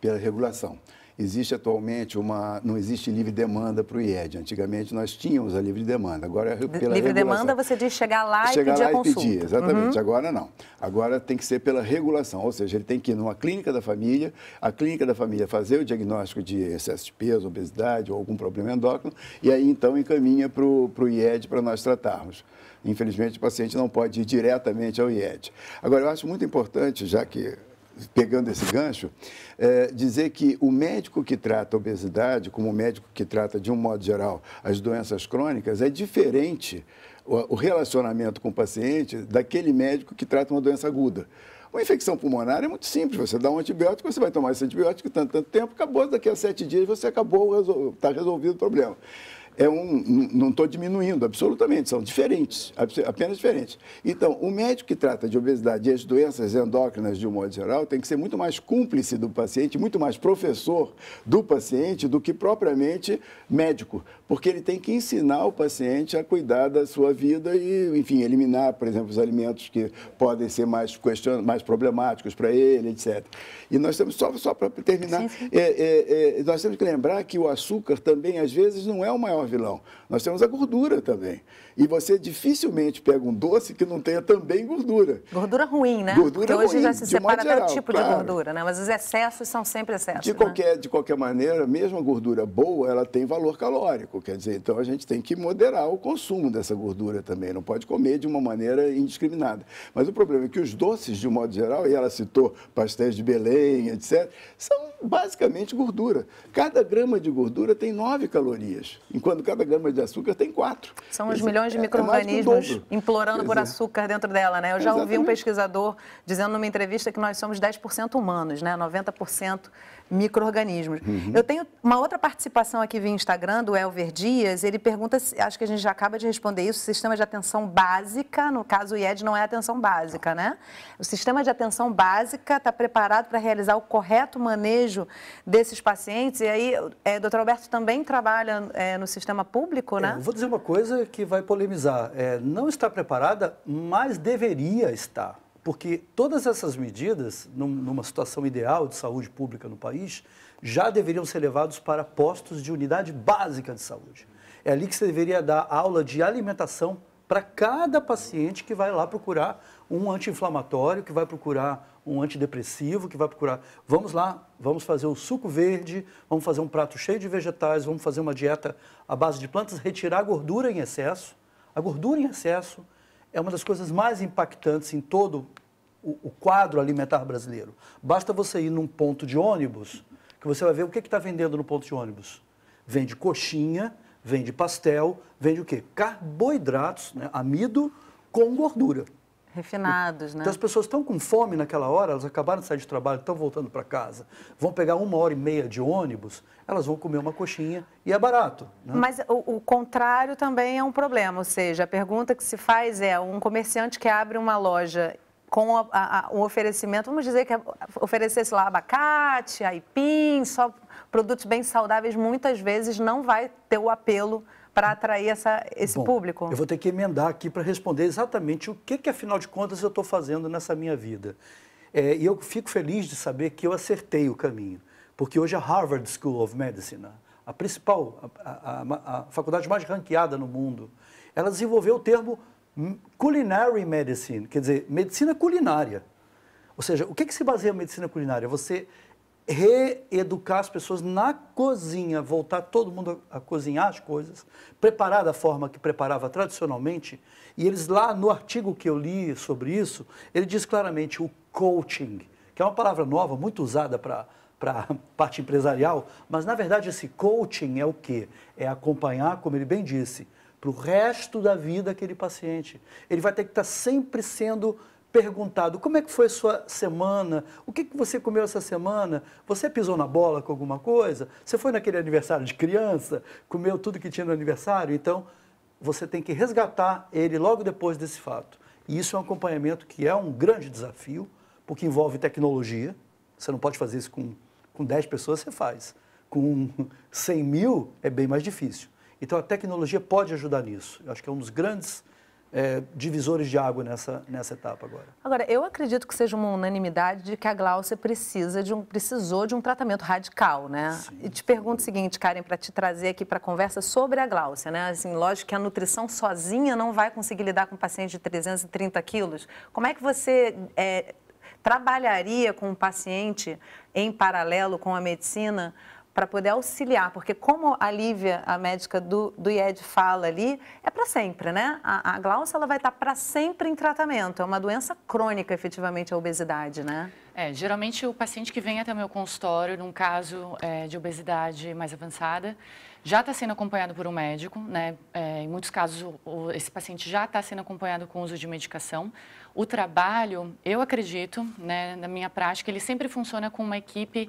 Pela regulação. Existe atualmente uma. Não existe livre demanda para o IED. Antigamente nós tínhamos a livre demanda. Agora é pela Livre regulação. demanda
você diz chegar lá chegar e pedir lá a consulta. Pedir, exatamente. Uhum.
Agora não. Agora tem que ser pela regulação. Ou seja, ele tem que ir numa clínica da família, a clínica da família fazer o diagnóstico de excesso de peso, obesidade ou algum problema endócrino, e aí então encaminha para o IED para nós tratarmos. Infelizmente, o paciente não pode ir diretamente ao IED. Agora, eu acho muito importante, já que pegando esse gancho, é, dizer que o médico que trata a obesidade, como o médico que trata, de um modo geral, as doenças crônicas, é diferente o, o relacionamento com o paciente daquele médico que trata uma doença aguda. Uma infecção pulmonar é muito simples. Você dá um antibiótico, você vai tomar esse antibiótico tanto, tanto tempo, acabou, daqui a sete dias você acabou, está resol... Tá resolvido o problema é um, não estou diminuindo, absolutamente, são diferentes, apenas diferentes. Então, o médico que trata de obesidade e as doenças endócrinas de um modo geral tem que ser muito mais cúmplice do paciente, muito mais professor do paciente do que propriamente médico, porque ele tem que ensinar o paciente a cuidar da sua vida e, enfim, eliminar, por exemplo, os alimentos que podem ser mais, question... mais problemáticos para ele, etc. E nós temos, só, só para terminar, é, é, é, nós temos que lembrar que o açúcar também, às vezes, não é o maior vilão. Nós temos a gordura também. E você dificilmente pega um doce que não tenha também gordura. Gordura ruim, né? Gordura Porque hoje ruim, já se separa até o tipo claro. de
gordura, né? Mas os excessos são sempre excessos. De né?
qualquer, né? de qualquer maneira, mesmo a gordura boa, ela tem valor calórico. Quer dizer, então a gente tem que moderar o consumo dessa gordura também. Não pode comer de uma maneira indiscriminada. Mas o problema é que os doces, de um modo geral, e ela citou pastéis de Belém, etc., são basicamente gordura. Cada grama de gordura tem 9 calorias, enquanto cada grama de de açúcar tem quatro. São os milhões de é, é micro-organismos é
implorando por açúcar dentro dela, né? Eu já ouvi um pesquisador dizendo numa entrevista que nós somos 10% humanos, né? 90% micro-organismos. Uhum. Eu tenho uma outra participação aqui via Instagram do Elver Dias, ele pergunta, acho que a gente já acaba de responder isso, sistema de atenção básica, no caso o IED não é atenção básica, né? O sistema de atenção básica está preparado para realizar o correto manejo desses pacientes, e aí, é, doutor Alberto também trabalha é, no sistema público, é, né? eu vou dizer uma
coisa que vai polemizar, é, não está preparada, mas deveria estar. Porque todas essas medidas, numa situação ideal de saúde pública no país, já deveriam ser levados para postos de unidade básica de saúde. É ali que você deveria dar aula de alimentação para cada paciente que vai lá procurar um anti-inflamatório, que vai procurar um antidepressivo, que vai procurar. Vamos lá, vamos fazer um suco verde, vamos fazer um prato cheio de vegetais, vamos fazer uma dieta à base de plantas, retirar a gordura em excesso. A gordura em excesso é uma das coisas mais impactantes em todo o, o quadro alimentar brasileiro. Basta você ir num ponto de ônibus, que você vai ver o que está vendendo no ponto de ônibus. Vende coxinha, vende pastel, vende o quê? Carboidratos, né? amido com gordura.
Refinados, né? Então as
pessoas estão com fome naquela hora, elas acabaram de sair de trabalho, estão voltando para casa, vão pegar uma hora e meia de ônibus, elas vão comer uma coxinha e é barato. Né? Mas
o, o, contrário também é um problema, ou seja, a pergunta que se faz é um comerciante que abre uma loja com a, a, um oferecimento, vamos dizer que é, oferecesse lá abacate, aipim, só produtos bem saudáveis, muitas vezes não vai ter o apelo para atrair essa,
esse Bom, público? Eu vou ter que emendar aqui para responder exatamente o que, que, afinal de contas, eu estou fazendo nessa minha vida. É, e eu fico feliz de saber que eu acertei o caminho, porque hoje a Harvard School of Medicine, a principal, a, a, a faculdade mais ranqueada no mundo, ela desenvolveu o termo culinary medicine, quer dizer, medicina culinária. Ou seja, o que, que se baseia a medicina culinária? Você reeducar as pessoas na cozinha, voltar todo mundo a cozinhar as coisas, preparar da forma que preparava tradicionalmente. E eles lá no artigo que eu li sobre isso, ele diz claramente o coaching, que é uma palavra nova, muito usada para para a parte empresarial, mas na verdade esse coaching é o quê? É acompanhar, como ele bem disse, para o resto da vida aquele paciente. Ele vai ter que estar tá sempre sendo perguntado como é que foi a sua semana, o que, que você comeu essa semana, você pisou na bola com alguma coisa, você foi naquele aniversário de criança, comeu tudo que tinha no aniversário, então você tem que resgatar ele logo depois desse fato. E isso é um acompanhamento que é um grande desafio, porque envolve tecnologia, você não pode fazer isso com, com 10 pessoas, você faz. Com 100 mil é bem mais difícil. Então a tecnologia pode ajudar nisso. Eu acho que é um dos grandes é, divisores de água nessa, nessa etapa agora.
Agora, eu acredito que seja uma unanimidade de que a Glaucia precisa de um, precisou de um tratamento radical, né? Sim, e te pergunto o seguinte, Karen, para te trazer aqui para a conversa sobre a Glaucia, né? Assim, lógico que a nutrição sozinha não vai conseguir lidar com um paciente de 330 quilos. Como é que você é, trabalharia com um paciente em paralelo com a medicina para poder auxiliar, porque como a Lívia, a médica do, do IED, fala ali, é para sempre, né? A, a Glaucia ela vai estar tá para sempre em tratamento, é uma doença crônica, efetivamente, a obesidade, né?
É, geralmente o paciente que vem até o meu consultório, num caso é, de obesidade mais avançada, já está sendo acompanhado por um médico, né? É, em muitos casos, o, esse paciente já está sendo acompanhado com uso de medicação. O trabalho, eu acredito, né, na minha prática, ele sempre funciona com uma equipe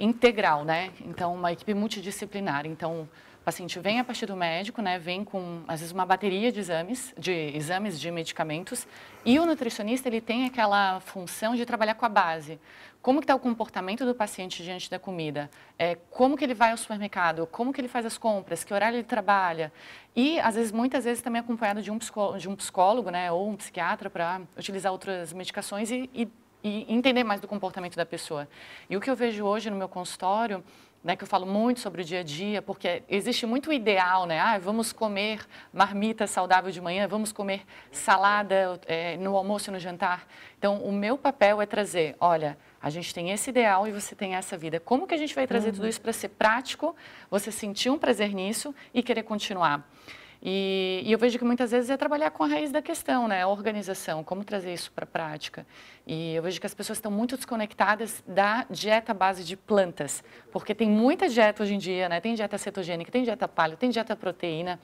integral, né? Então, uma equipe multidisciplinar. Então, o paciente vem a partir do médico, né? Vem com, às vezes, uma bateria de exames, de exames de medicamentos. E o nutricionista, ele tem aquela função de trabalhar com a base. Como que está o comportamento do paciente diante da comida? É, como que ele vai ao supermercado? Como que ele faz as compras? Que horário ele trabalha? E, às vezes, muitas vezes também acompanhado de um psicólogo, de um psicólogo né? Ou um psiquiatra para utilizar outras medicações e, e e entender mais do comportamento da pessoa. E o que eu vejo hoje no meu consultório, né, que eu falo muito sobre o dia a dia, porque existe muito ideal, né? Ah, vamos comer marmita saudável de manhã, vamos comer salada é, no almoço e no jantar. Então, o meu papel é trazer, olha, a gente tem esse ideal e você tem essa vida. Como que a gente vai trazer uhum. tudo isso para ser prático, você sentir um prazer nisso e querer continuar? E, e, eu vejo que muitas vezes é trabalhar com a raiz da questão, né? A organização, como trazer isso para a prática. E eu vejo que as pessoas estão muito desconectadas da dieta base de plantas, porque tem muita dieta hoje em dia, né? Tem dieta cetogênica, tem dieta paleo, tem dieta proteína.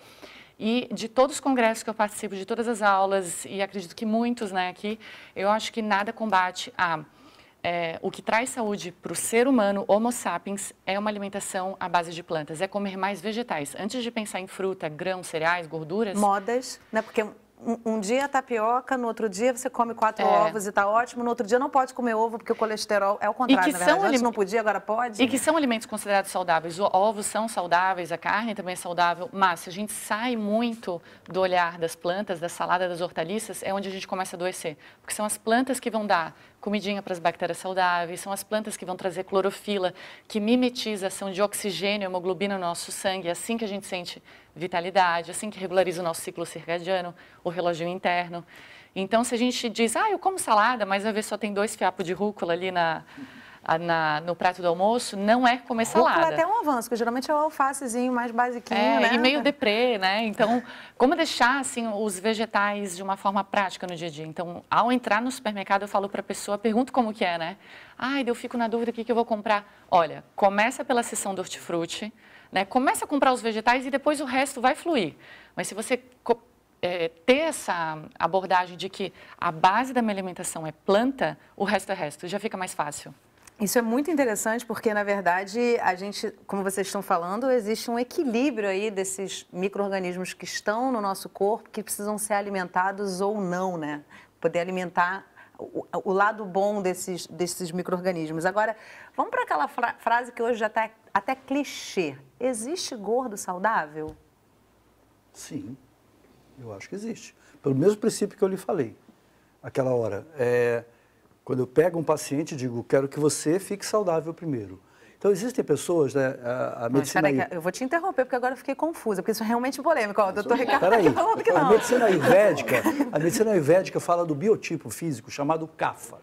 E de todos os congressos que eu participo, de todas as aulas, e acredito que muitos né, aqui, eu acho que nada combate a é, o que traz saúde para o ser humano, Homo sapiens, é uma alimentação à base de plantas, é comer mais vegetais. Antes de pensar em fruta, grãos, cereais, gorduras. Modas, né? Porque
um, dia dia tapioca, no outro dia você come quatro é. ovos e está ótimo, no outro dia não pode comer ovo porque o colesterol é o contrário, e que são Antes não podia,
agora pode. E que são alimentos considerados saudáveis. Os ovos são saudáveis, a carne também é saudável, mas se a gente sai muito do olhar das plantas, da salada, das hortaliças, é onde a gente começa a adoecer. Porque são as plantas que vão dar comidinha para as bactérias saudáveis, são as plantas que vão trazer clorofila, que mimetiza a ação de oxigênio e hemoglobina no nosso sangue. É assim que a gente sente vitalidade, assim que regulariza o nosso ciclo circadiano, o reloginho interno. Então, se a gente diz, ah, eu como salada, mas a ver só tem dois fiapos de rúcula ali na, na, no prato do almoço, não é comer rúcula salada. Rúcula é até
um avanço, porque geralmente é um alfacezinho mais basiquinho, é, né? e meio
deprê, né? Então, como deixar, assim, os vegetais de uma forma prática no dia a dia? Então, ao entrar no supermercado, eu falo para a pessoa, pergunto como que é, né? Ah, eu fico na dúvida, o que, que eu vou comprar? Olha, começa pela seção do hortifruti, né? Começa a comprar os vegetais e depois o resto vai fluir. Mas se você é, ter essa abordagem de que a base da minha alimentação é planta, o resto é resto, já fica mais fácil.
Isso é muito interessante porque, na verdade, a gente, como vocês estão falando, existe um equilíbrio aí desses micro-organismos que estão no nosso corpo, que precisam ser alimentados ou não, né? Poder alimentar o, o lado bom desses, desses micro-organismos. Agora, vamos para aquela fra frase que hoje já está até clichê. Existe gordo saudável?
Sim, eu acho que existe. Pelo mesmo princípio que eu lhe falei aquela hora. É, quando eu pego um paciente, digo, quero que você fique saudável primeiro. Então, existem pessoas, né, a, a medicina... Mas, peraí,
eu vou te interromper, porque agora eu fiquei confusa, porque isso é realmente polêmico. o doutor Ricardo tá peraí, falando que não. A medicina ayurvédica,
a medicina ayurvédica fala do biotipo físico chamado CAFA.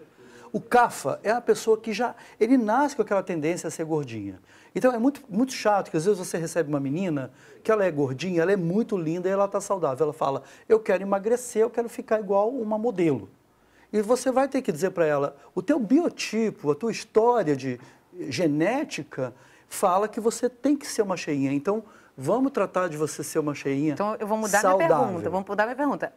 O CAFA é a pessoa que já... Ele nasce com aquela tendência a ser gordinha. Então é muito, muito chato que às vezes você recebe uma menina que ela é gordinha, ela é muito linda e ela está saudável. Ela fala, eu quero emagrecer, eu quero ficar igual uma modelo. E você vai ter que dizer para ela, o teu biotipo, a tua história de genética fala que você tem que ser uma cheinha. Então, vamos tratar de você ser uma cheinha Então, eu vou mudar saudável. minha pergunta, vamos mudar minha pergunta.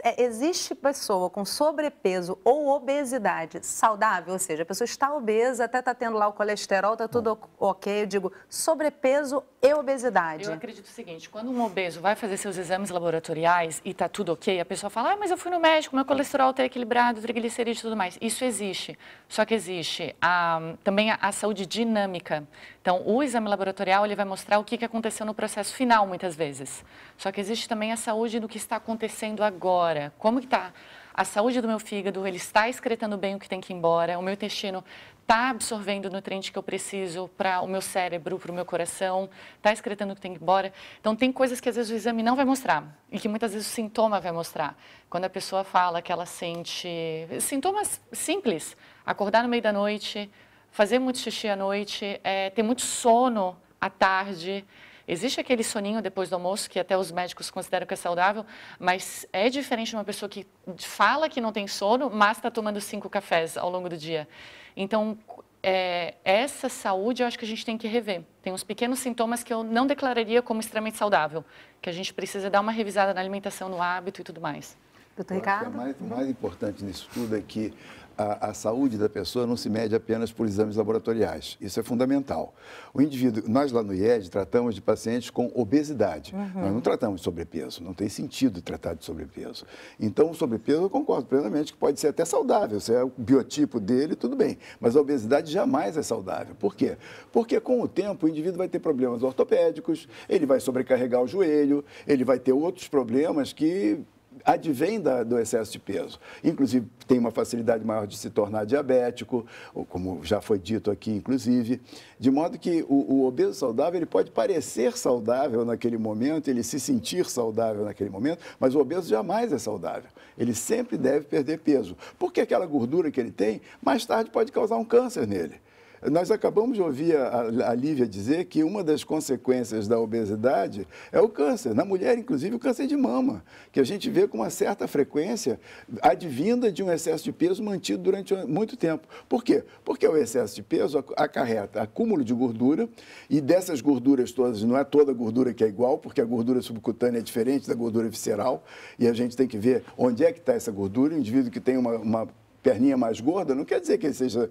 É, existe pessoa com sobrepeso ou obesidade saudável, ou seja, a pessoa está obesa, até está tendo lá o colesterol, está tudo ok, eu digo sobrepeso e obesidade. Eu
acredito o seguinte, quando um obeso vai fazer seus exames laboratoriais e está tudo ok, a pessoa fala, ah, mas eu fui no médico, meu colesterol está equilibrado, triglicerídeos e tudo mais. Isso existe, só que existe a, ah, também a, a saúde dinâmica. Então, o exame laboratorial ele vai mostrar o que aconteceu no processo final, muitas vezes. Só que existe também a saúde do que está acontecendo agora. Como que está a saúde do meu fígado? Ele está excretando bem o que tem que ir embora? O meu intestino está absorvendo o nutriente que eu preciso para o meu cérebro, para o meu coração? Está excretando o que tem que ir embora? Então, tem coisas que às vezes o exame não vai mostrar e que muitas vezes o sintoma vai mostrar. Quando a pessoa fala que ela sente sintomas simples, acordar no meio da noite, fazer muito xixi à noite, é, ter muito sono à tarde. Existe aquele soninho depois do almoço que até os médicos consideram que é saudável, mas é diferente de uma pessoa que fala que não tem sono, mas está tomando cinco cafés ao longo do dia. Então, é, essa saúde eu acho que a gente tem que rever. Tem uns pequenos sintomas que eu não declararia como extremamente saudável, que a gente precisa dar uma revisada na alimentação, no hábito e tudo mais. Doutor é Ricardo? O mais,
mais importante nisso tudo é que a, a, saúde da pessoa não se mede apenas por exames laboratoriais. Isso é fundamental. O indivíduo, nós lá no IED tratamos de pacientes com obesidade. Uhum. Nós não tratamos de sobrepeso. Não tem sentido tratar de sobrepeso. Então, o sobrepeso, eu concordo plenamente que pode ser até saudável. Se é o biotipo dele, tudo bem. Mas a obesidade jamais é saudável. Por quê? Porque com o tempo o indivíduo vai ter problemas ortopédicos, ele vai sobrecarregar o joelho, ele vai ter outros problemas que advém da, do excesso de peso. Inclusive, tem uma facilidade maior de se tornar diabético, ou como já foi dito aqui, inclusive. De modo que o, o obeso saudável ele pode parecer saudável naquele momento, ele se sentir saudável naquele momento, mas o obeso jamais é saudável. Ele sempre deve perder peso. Porque aquela gordura que ele tem, mais tarde pode causar um câncer nele. Nós acabamos de ouvir a, a Lívia dizer que uma das consequências da obesidade é o câncer. Na mulher, inclusive, o câncer de mama, que a gente vê com uma certa frequência advinda de um excesso de peso mantido durante muito tempo. Por quê? Porque o excesso de peso acarreta acúmulo de gordura e dessas gorduras todas, não é toda gordura que é igual, porque a gordura subcutânea é diferente da gordura visceral e a gente tem que ver onde é que está essa gordura. O indivíduo que tem uma, uma perninha mais gorda, não quer dizer que ele seja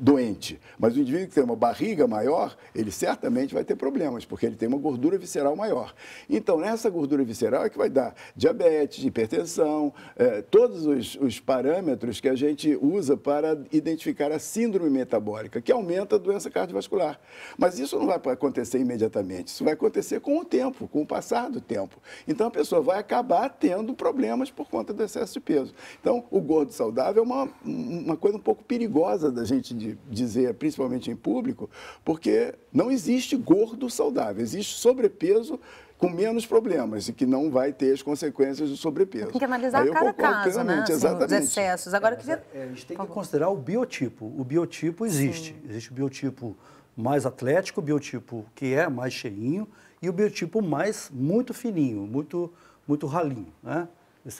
doente. Mas o indivíduo que tem uma barriga maior, ele certamente vai ter problemas, porque ele tem uma gordura visceral maior. Então, nessa gordura visceral é que vai dar diabetes, hipertensão, eh, todos os, os parâmetros que a gente usa para identificar a síndrome metabólica, que aumenta a doença cardiovascular. Mas isso não vai acontecer imediatamente, isso vai acontecer com o tempo, com o passar do tempo. Então, a pessoa vai acabar tendo problemas por conta do excesso de peso. Então, o gordo saudável é uma, uma coisa um pouco perigosa da gente dizer, principalmente em público, porque não existe gordo saudável, existe sobrepeso com menos problemas e que não vai ter as consequências do sobrepeso. Tem que analisar cada caso, né? Assim, exatamente. Os
excessos. Agora, é,
é, a gente tem que considerar o biotipo. O biotipo existe. Sim. Existe o biotipo mais atlético, o biotipo que é mais cheinho e o biotipo mais muito fininho, muito, muito ralinho, né?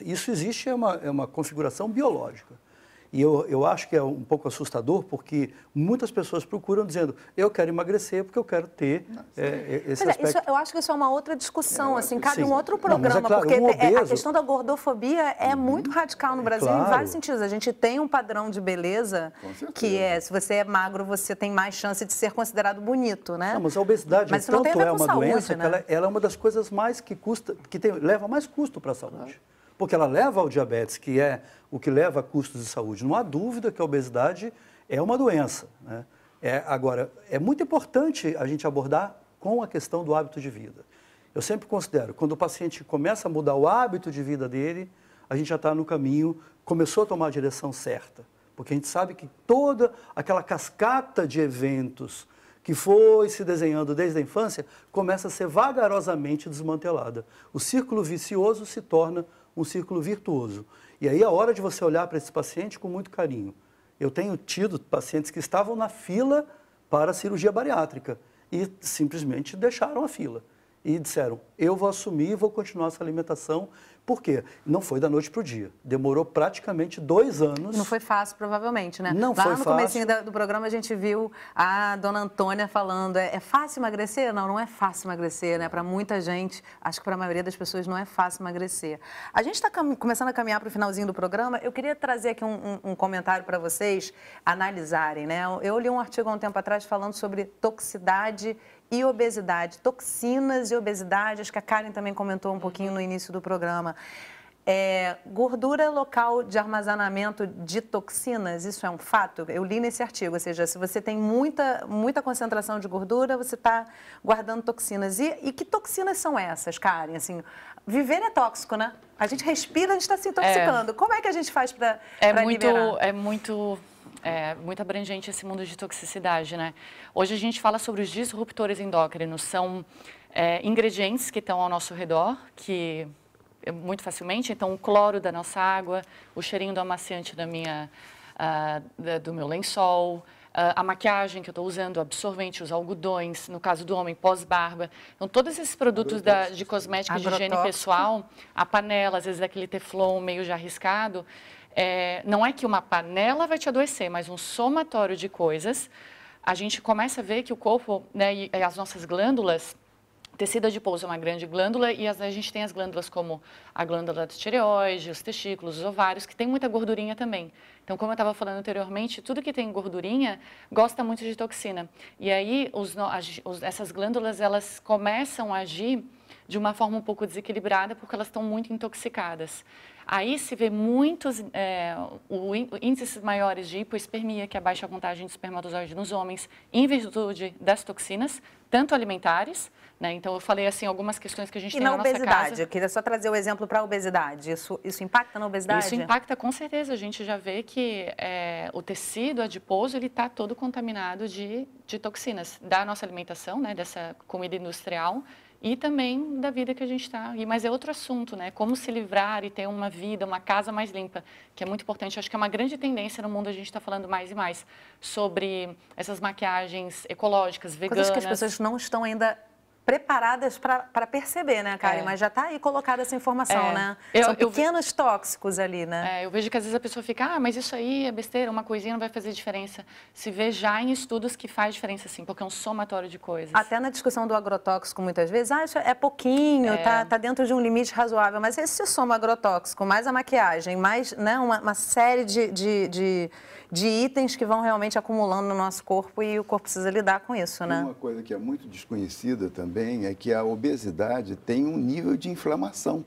Isso existe, é uma, é uma configuração biológica. E eu, eu acho que é um pouco assustador, porque muitas pessoas procuram dizendo, eu quero emagrecer porque eu quero ter é, esse pois é, aspecto.
isso, eu acho que isso é uma outra discussão, é, assim, cabe sim. um outro é programa, Não, claro, porque um é, obeso... a questão da gordofobia é uhum. muito radical no Brasil claro. em vários sentidos. A gente tem um padrão de beleza que é, se você é magro, você tem mais chance de ser considerado bonito, né? Não, mas a
obesidade mas tanto é uma saúde, doença né? que ela, ela, é uma das coisas mais que custa, que tem, leva mais custo para a saúde porque ela leva ao diabetes, que é o que leva a custos de saúde. Não há dúvida que a obesidade é uma doença. Né? É, agora, é muito importante a gente abordar com a questão do hábito de vida. Eu sempre considero, quando o paciente começa a mudar o hábito de vida dele, a gente já está no caminho, começou a tomar a direção certa. Porque a gente sabe que toda aquela cascata de eventos que foi se desenhando desde a infância começa a ser vagarosamente desmantelada. O círculo vicioso se torna um círculo virtuoso. E aí é hora de você olhar para esse paciente com muito carinho. Eu tenho tido pacientes que estavam na fila para a cirurgia bariátrica e simplesmente deixaram a fila e disseram: Eu vou assumir, vou continuar essa alimentação por quê? Não foi da noite para o dia. Demorou praticamente dois anos. Não foi
fácil, provavelmente, né? Não Lá foi fácil. Lá no comecinho do programa a gente viu a dona Antônia falando, é, é fácil emagrecer? Não, não é fácil emagrecer, né? Para muita gente, acho que para a maioria das pessoas não é fácil emagrecer. A gente está começando a caminhar para o finalzinho do programa. Eu queria trazer aqui um, um, um comentário para vocês analisarem, né? Eu li um artigo há um tempo atrás falando sobre toxicidade e obesidade, toxinas e obesidade, acho que a Karen também comentou um pouquinho no início do programa. É, gordura local de armazenamento de toxinas, isso é um fato? Eu li nesse artigo, ou seja, se você tem muita, muita concentração de gordura, você está guardando toxinas. E, e, que toxinas são essas, Karen? Assim, viver é tóxico, né? A gente respira, a gente está se intoxicando. É, Como é que a gente faz para é muito, liberar?
É muito é muito abrangente esse mundo de toxicidade, né? Hoje a gente fala sobre os disruptores endócrinos, são é, ingredientes que estão ao nosso redor, que é, muito facilmente, então o cloro da nossa água, o cheirinho do amaciante da minha, ah, da, do meu lençol, ah, a maquiagem que eu estou usando, o absorvente, os algodões, no caso do homem, pós-barba. Então, todos esses produtos da, de cosméticos de higiene pessoal, a panela, às vezes aquele teflon meio já arriscado, é, não é que uma panela vai te adoecer, mas um somatório de coisas, a gente começa a ver que o corpo né, e, e as nossas glândulas tecido adiposo é uma grande glândula e a gente tem as glândulas como a glândula do tireoide, os testículos, os ovários, que tem muita gordurinha também. Então, como eu estava falando anteriormente, tudo que tem gordurinha gosta muito de toxina. E aí, os, as, essas glândulas, elas começam a agir de uma forma um pouco desequilibrada porque elas estão muito intoxicadas. Aí se vê muitos é, o, índices maiores de hipoespermia, que é a baixa contagem de espermatozoide nos homens, em virtude das toxinas, tanto alimentares, né? Então eu falei assim algumas questões que a gente e tem na, na obesidade. nossa casa. Eu
queria só trazer o um exemplo para a obesidade. Isso, isso impacta na obesidade? Isso impacta
com certeza. A gente já vê que é, o tecido adiposo ele está todo contaminado de, de toxinas da nossa alimentação, né? Dessa comida industrial e também da vida que a gente está. Mas é outro assunto, né? Como se livrar e ter uma vida, uma casa mais limpa, que é muito importante. Acho que é uma grande tendência no mundo, a gente está falando mais e mais sobre essas maquiagens ecológicas, veganas. Coisas que as pessoas
não estão ainda preparadas para perceber, né, Karen? É. Mas já está aí colocada essa informação, é. né? Eu, São pequenos
eu... tóxicos ali, né? É, eu vejo que às vezes a pessoa fica, ah, mas isso aí é besteira, uma coisinha não vai fazer diferença. Se vê já em estudos que faz diferença, sim, porque é um somatório de coisas.
Até na discussão do agrotóxico, muitas vezes, ah, isso é pouquinho, é. Tá, tá dentro de um limite razoável, mas esse se soma agrotóxico, mais a maquiagem, mais né, uma, uma série de, de, de, de itens que vão realmente acumulando no nosso corpo e o corpo precisa lidar com isso, né? Uma
coisa que é muito desconhecida também também é que a obesidade tem um nível de inflamação.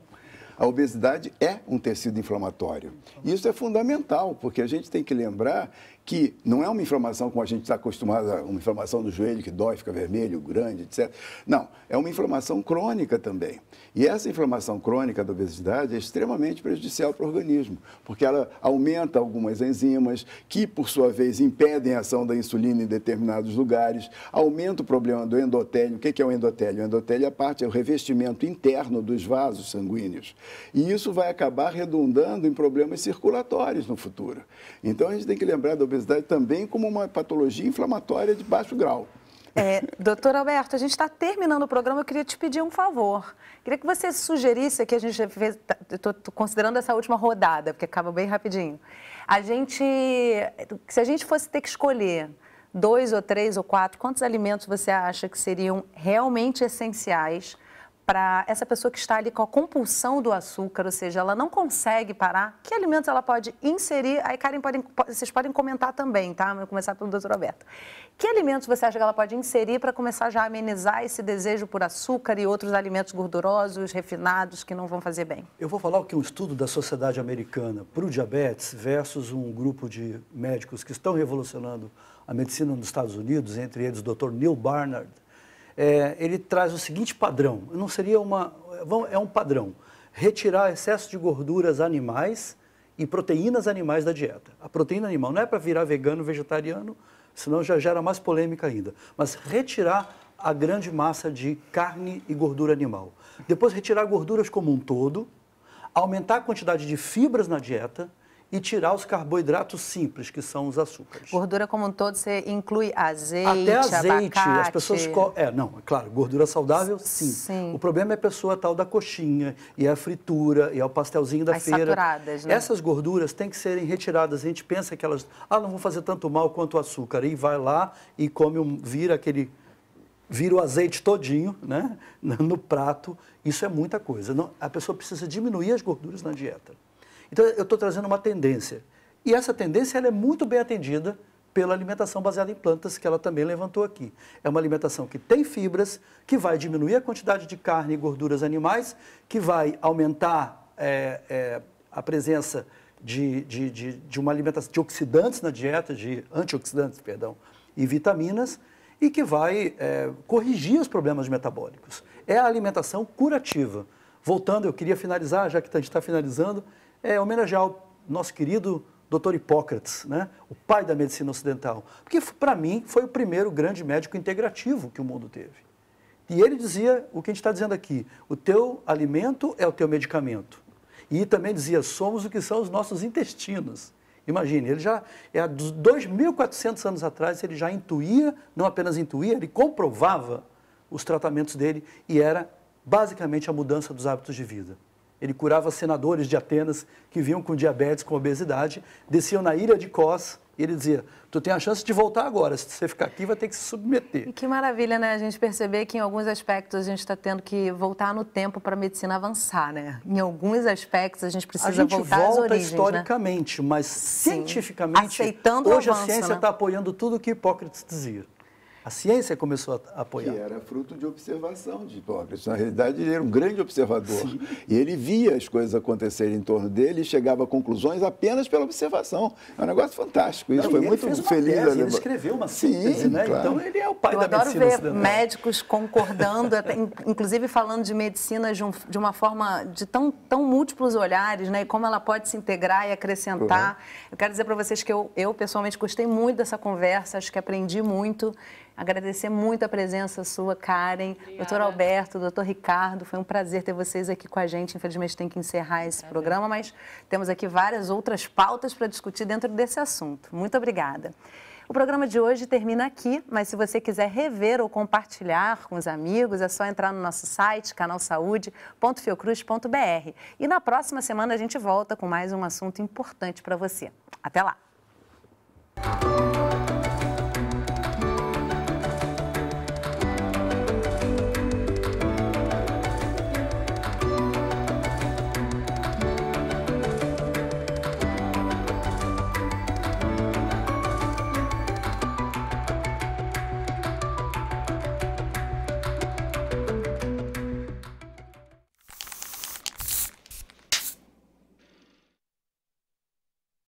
A obesidade é um tecido inflamatório. Isso é fundamental, porque a gente tem que lembrar que não é uma inflamação como a gente está acostumado, uma inflamação do joelho que dói, fica vermelho, grande, etc. Não, é uma inflamação crônica também. E essa inflamação crônica da obesidade é extremamente prejudicial para o organismo, porque ela aumenta algumas enzimas que, por sua vez, impedem a ação da insulina em determinados lugares, aumenta o problema do endotélio. O que é o endotélio? O endotélio é a parte, é o revestimento interno dos vasos sanguíneos. E isso vai acabar redundando em problemas circulatórios no futuro. Então, a gente tem que lembrar da obesidade obesidade também como uma patologia inflamatória de baixo grau. É,
doutor Alberto, a gente está terminando o programa, eu queria te pedir um favor. Queria que você sugerisse, aqui a gente estou tá, considerando essa última rodada, porque acaba bem rapidinho. A gente, se a gente fosse ter que escolher dois ou três ou quatro, quantos alimentos você acha que seriam realmente essenciais para essa pessoa que está ali com a compulsão do açúcar, ou seja, ela não consegue parar, que alimentos ela pode inserir? Aí, Karen, podem, vocês podem comentar também, tá? Vou começar pelo doutor Roberto. Que alimentos você acha que ela pode inserir para começar já a amenizar esse desejo por açúcar e outros alimentos gordurosos, refinados, que não vão fazer bem?
Eu vou falar o que um estudo da Sociedade Americana para o Diabetes versus um grupo de médicos que estão revolucionando a medicina nos Estados Unidos, entre eles o doutor Neil Barnard, é, ele traz o seguinte padrão, não seria uma, é um padrão, retirar excesso de gorduras animais e proteínas animais da dieta. A proteína animal não é para virar vegano, vegetariano, senão já gera mais polêmica ainda, mas retirar a grande massa de carne e gordura animal. Depois retirar gorduras como um todo, aumentar a quantidade de fibras na dieta, e tirar os carboidratos simples, que são os açúcares. Gordura
como um todo, você inclui azeite, Até azeite, abacate. as pessoas...
É, não, é claro, gordura saudável, sim. sim. O problema é a pessoa tal da coxinha, e a fritura, e é o pastelzinho da as feira. saturadas, né? Essas gorduras têm que serem retiradas. A gente pensa que elas, ah, não vão fazer tanto mal quanto o açúcar. E vai lá e come, um, vira aquele vira o azeite todinho né, no prato. Isso é muita coisa. Não, a pessoa precisa diminuir as gorduras na dieta. Então, eu estou trazendo uma tendência. E essa tendência ela é muito bem atendida pela alimentação baseada em plantas, que ela também levantou aqui. É uma alimentação que tem fibras, que vai diminuir a quantidade de carne e gorduras animais, que vai aumentar é, é, a presença de, de, de, de, uma alimentação de oxidantes na dieta, de antioxidantes, perdão, e vitaminas, e que vai é, corrigir os problemas metabólicos. É a alimentação curativa. Voltando, eu queria finalizar, já que a gente está finalizando, é homenagear o nosso querido Dr. Hipócrates, né? o pai da medicina ocidental. Porque, para mim, foi o primeiro grande médico integrativo que o mundo teve. E ele dizia o que a gente está dizendo aqui: o teu alimento é o teu medicamento. E também dizia: somos o que são os nossos intestinos. Imagine, ele já, é, há 2.400 anos atrás, ele já intuía, não apenas intuía, ele comprovava os tratamentos dele e era basicamente a mudança dos hábitos de vida. Ele curava senadores de Atenas que vinham com diabetes, com obesidade, desciam na ilha de Kos e ele dizia: Tu tem a chance de voltar agora, se você ficar aqui, vai ter que se submeter. E
que maravilha, né? A gente perceber que em alguns aspectos a gente está tendo que voltar no tempo para a medicina avançar, né? Em alguns aspectos a gente precisa a
gente volta né? historicamente, né? mas Sim. cientificamente, Aceitando hoje avanço, a ciência está né? Tá apoiando tudo o que Hipócrates dizia. A ciência começou a apoiar. Que
era fruto de observação de Hipócrates. Na realidade, ele era um grande observador. Sim. E ele via as coisas acontecerem em torno dele e chegava a conclusões apenas pela observação. É um negócio fantástico. Isso Não, foi muito feliz. Tese, ele escreveu
uma síntese,
Sim, né? Claro. Então, ele é o pai Eu da adoro medicina. Ver
médicos concordando, até, inclusive falando de medicina de, um, de, uma forma de tão, tão múltiplos olhares, né? E como ela pode se integrar e acrescentar. Uhum. Eu quero dizer para vocês que eu, eu, pessoalmente, gostei muito dessa conversa, acho que aprendi muito. Agradecer muito a presença sua, Karen, Obrigada. doutor Alberto, doutor Ricardo. Foi um prazer ter vocês aqui com a gente. Infelizmente tem que encerrar esse prazer. programa, mas temos aqui várias outras pautas para discutir dentro desse assunto. Muito obrigada. O programa de hoje termina aqui, mas se você quiser rever ou compartilhar com os amigos, é só entrar no nosso site, canalsaude.fiocruz.br. E na próxima semana a gente volta com mais um assunto importante para você. Até lá!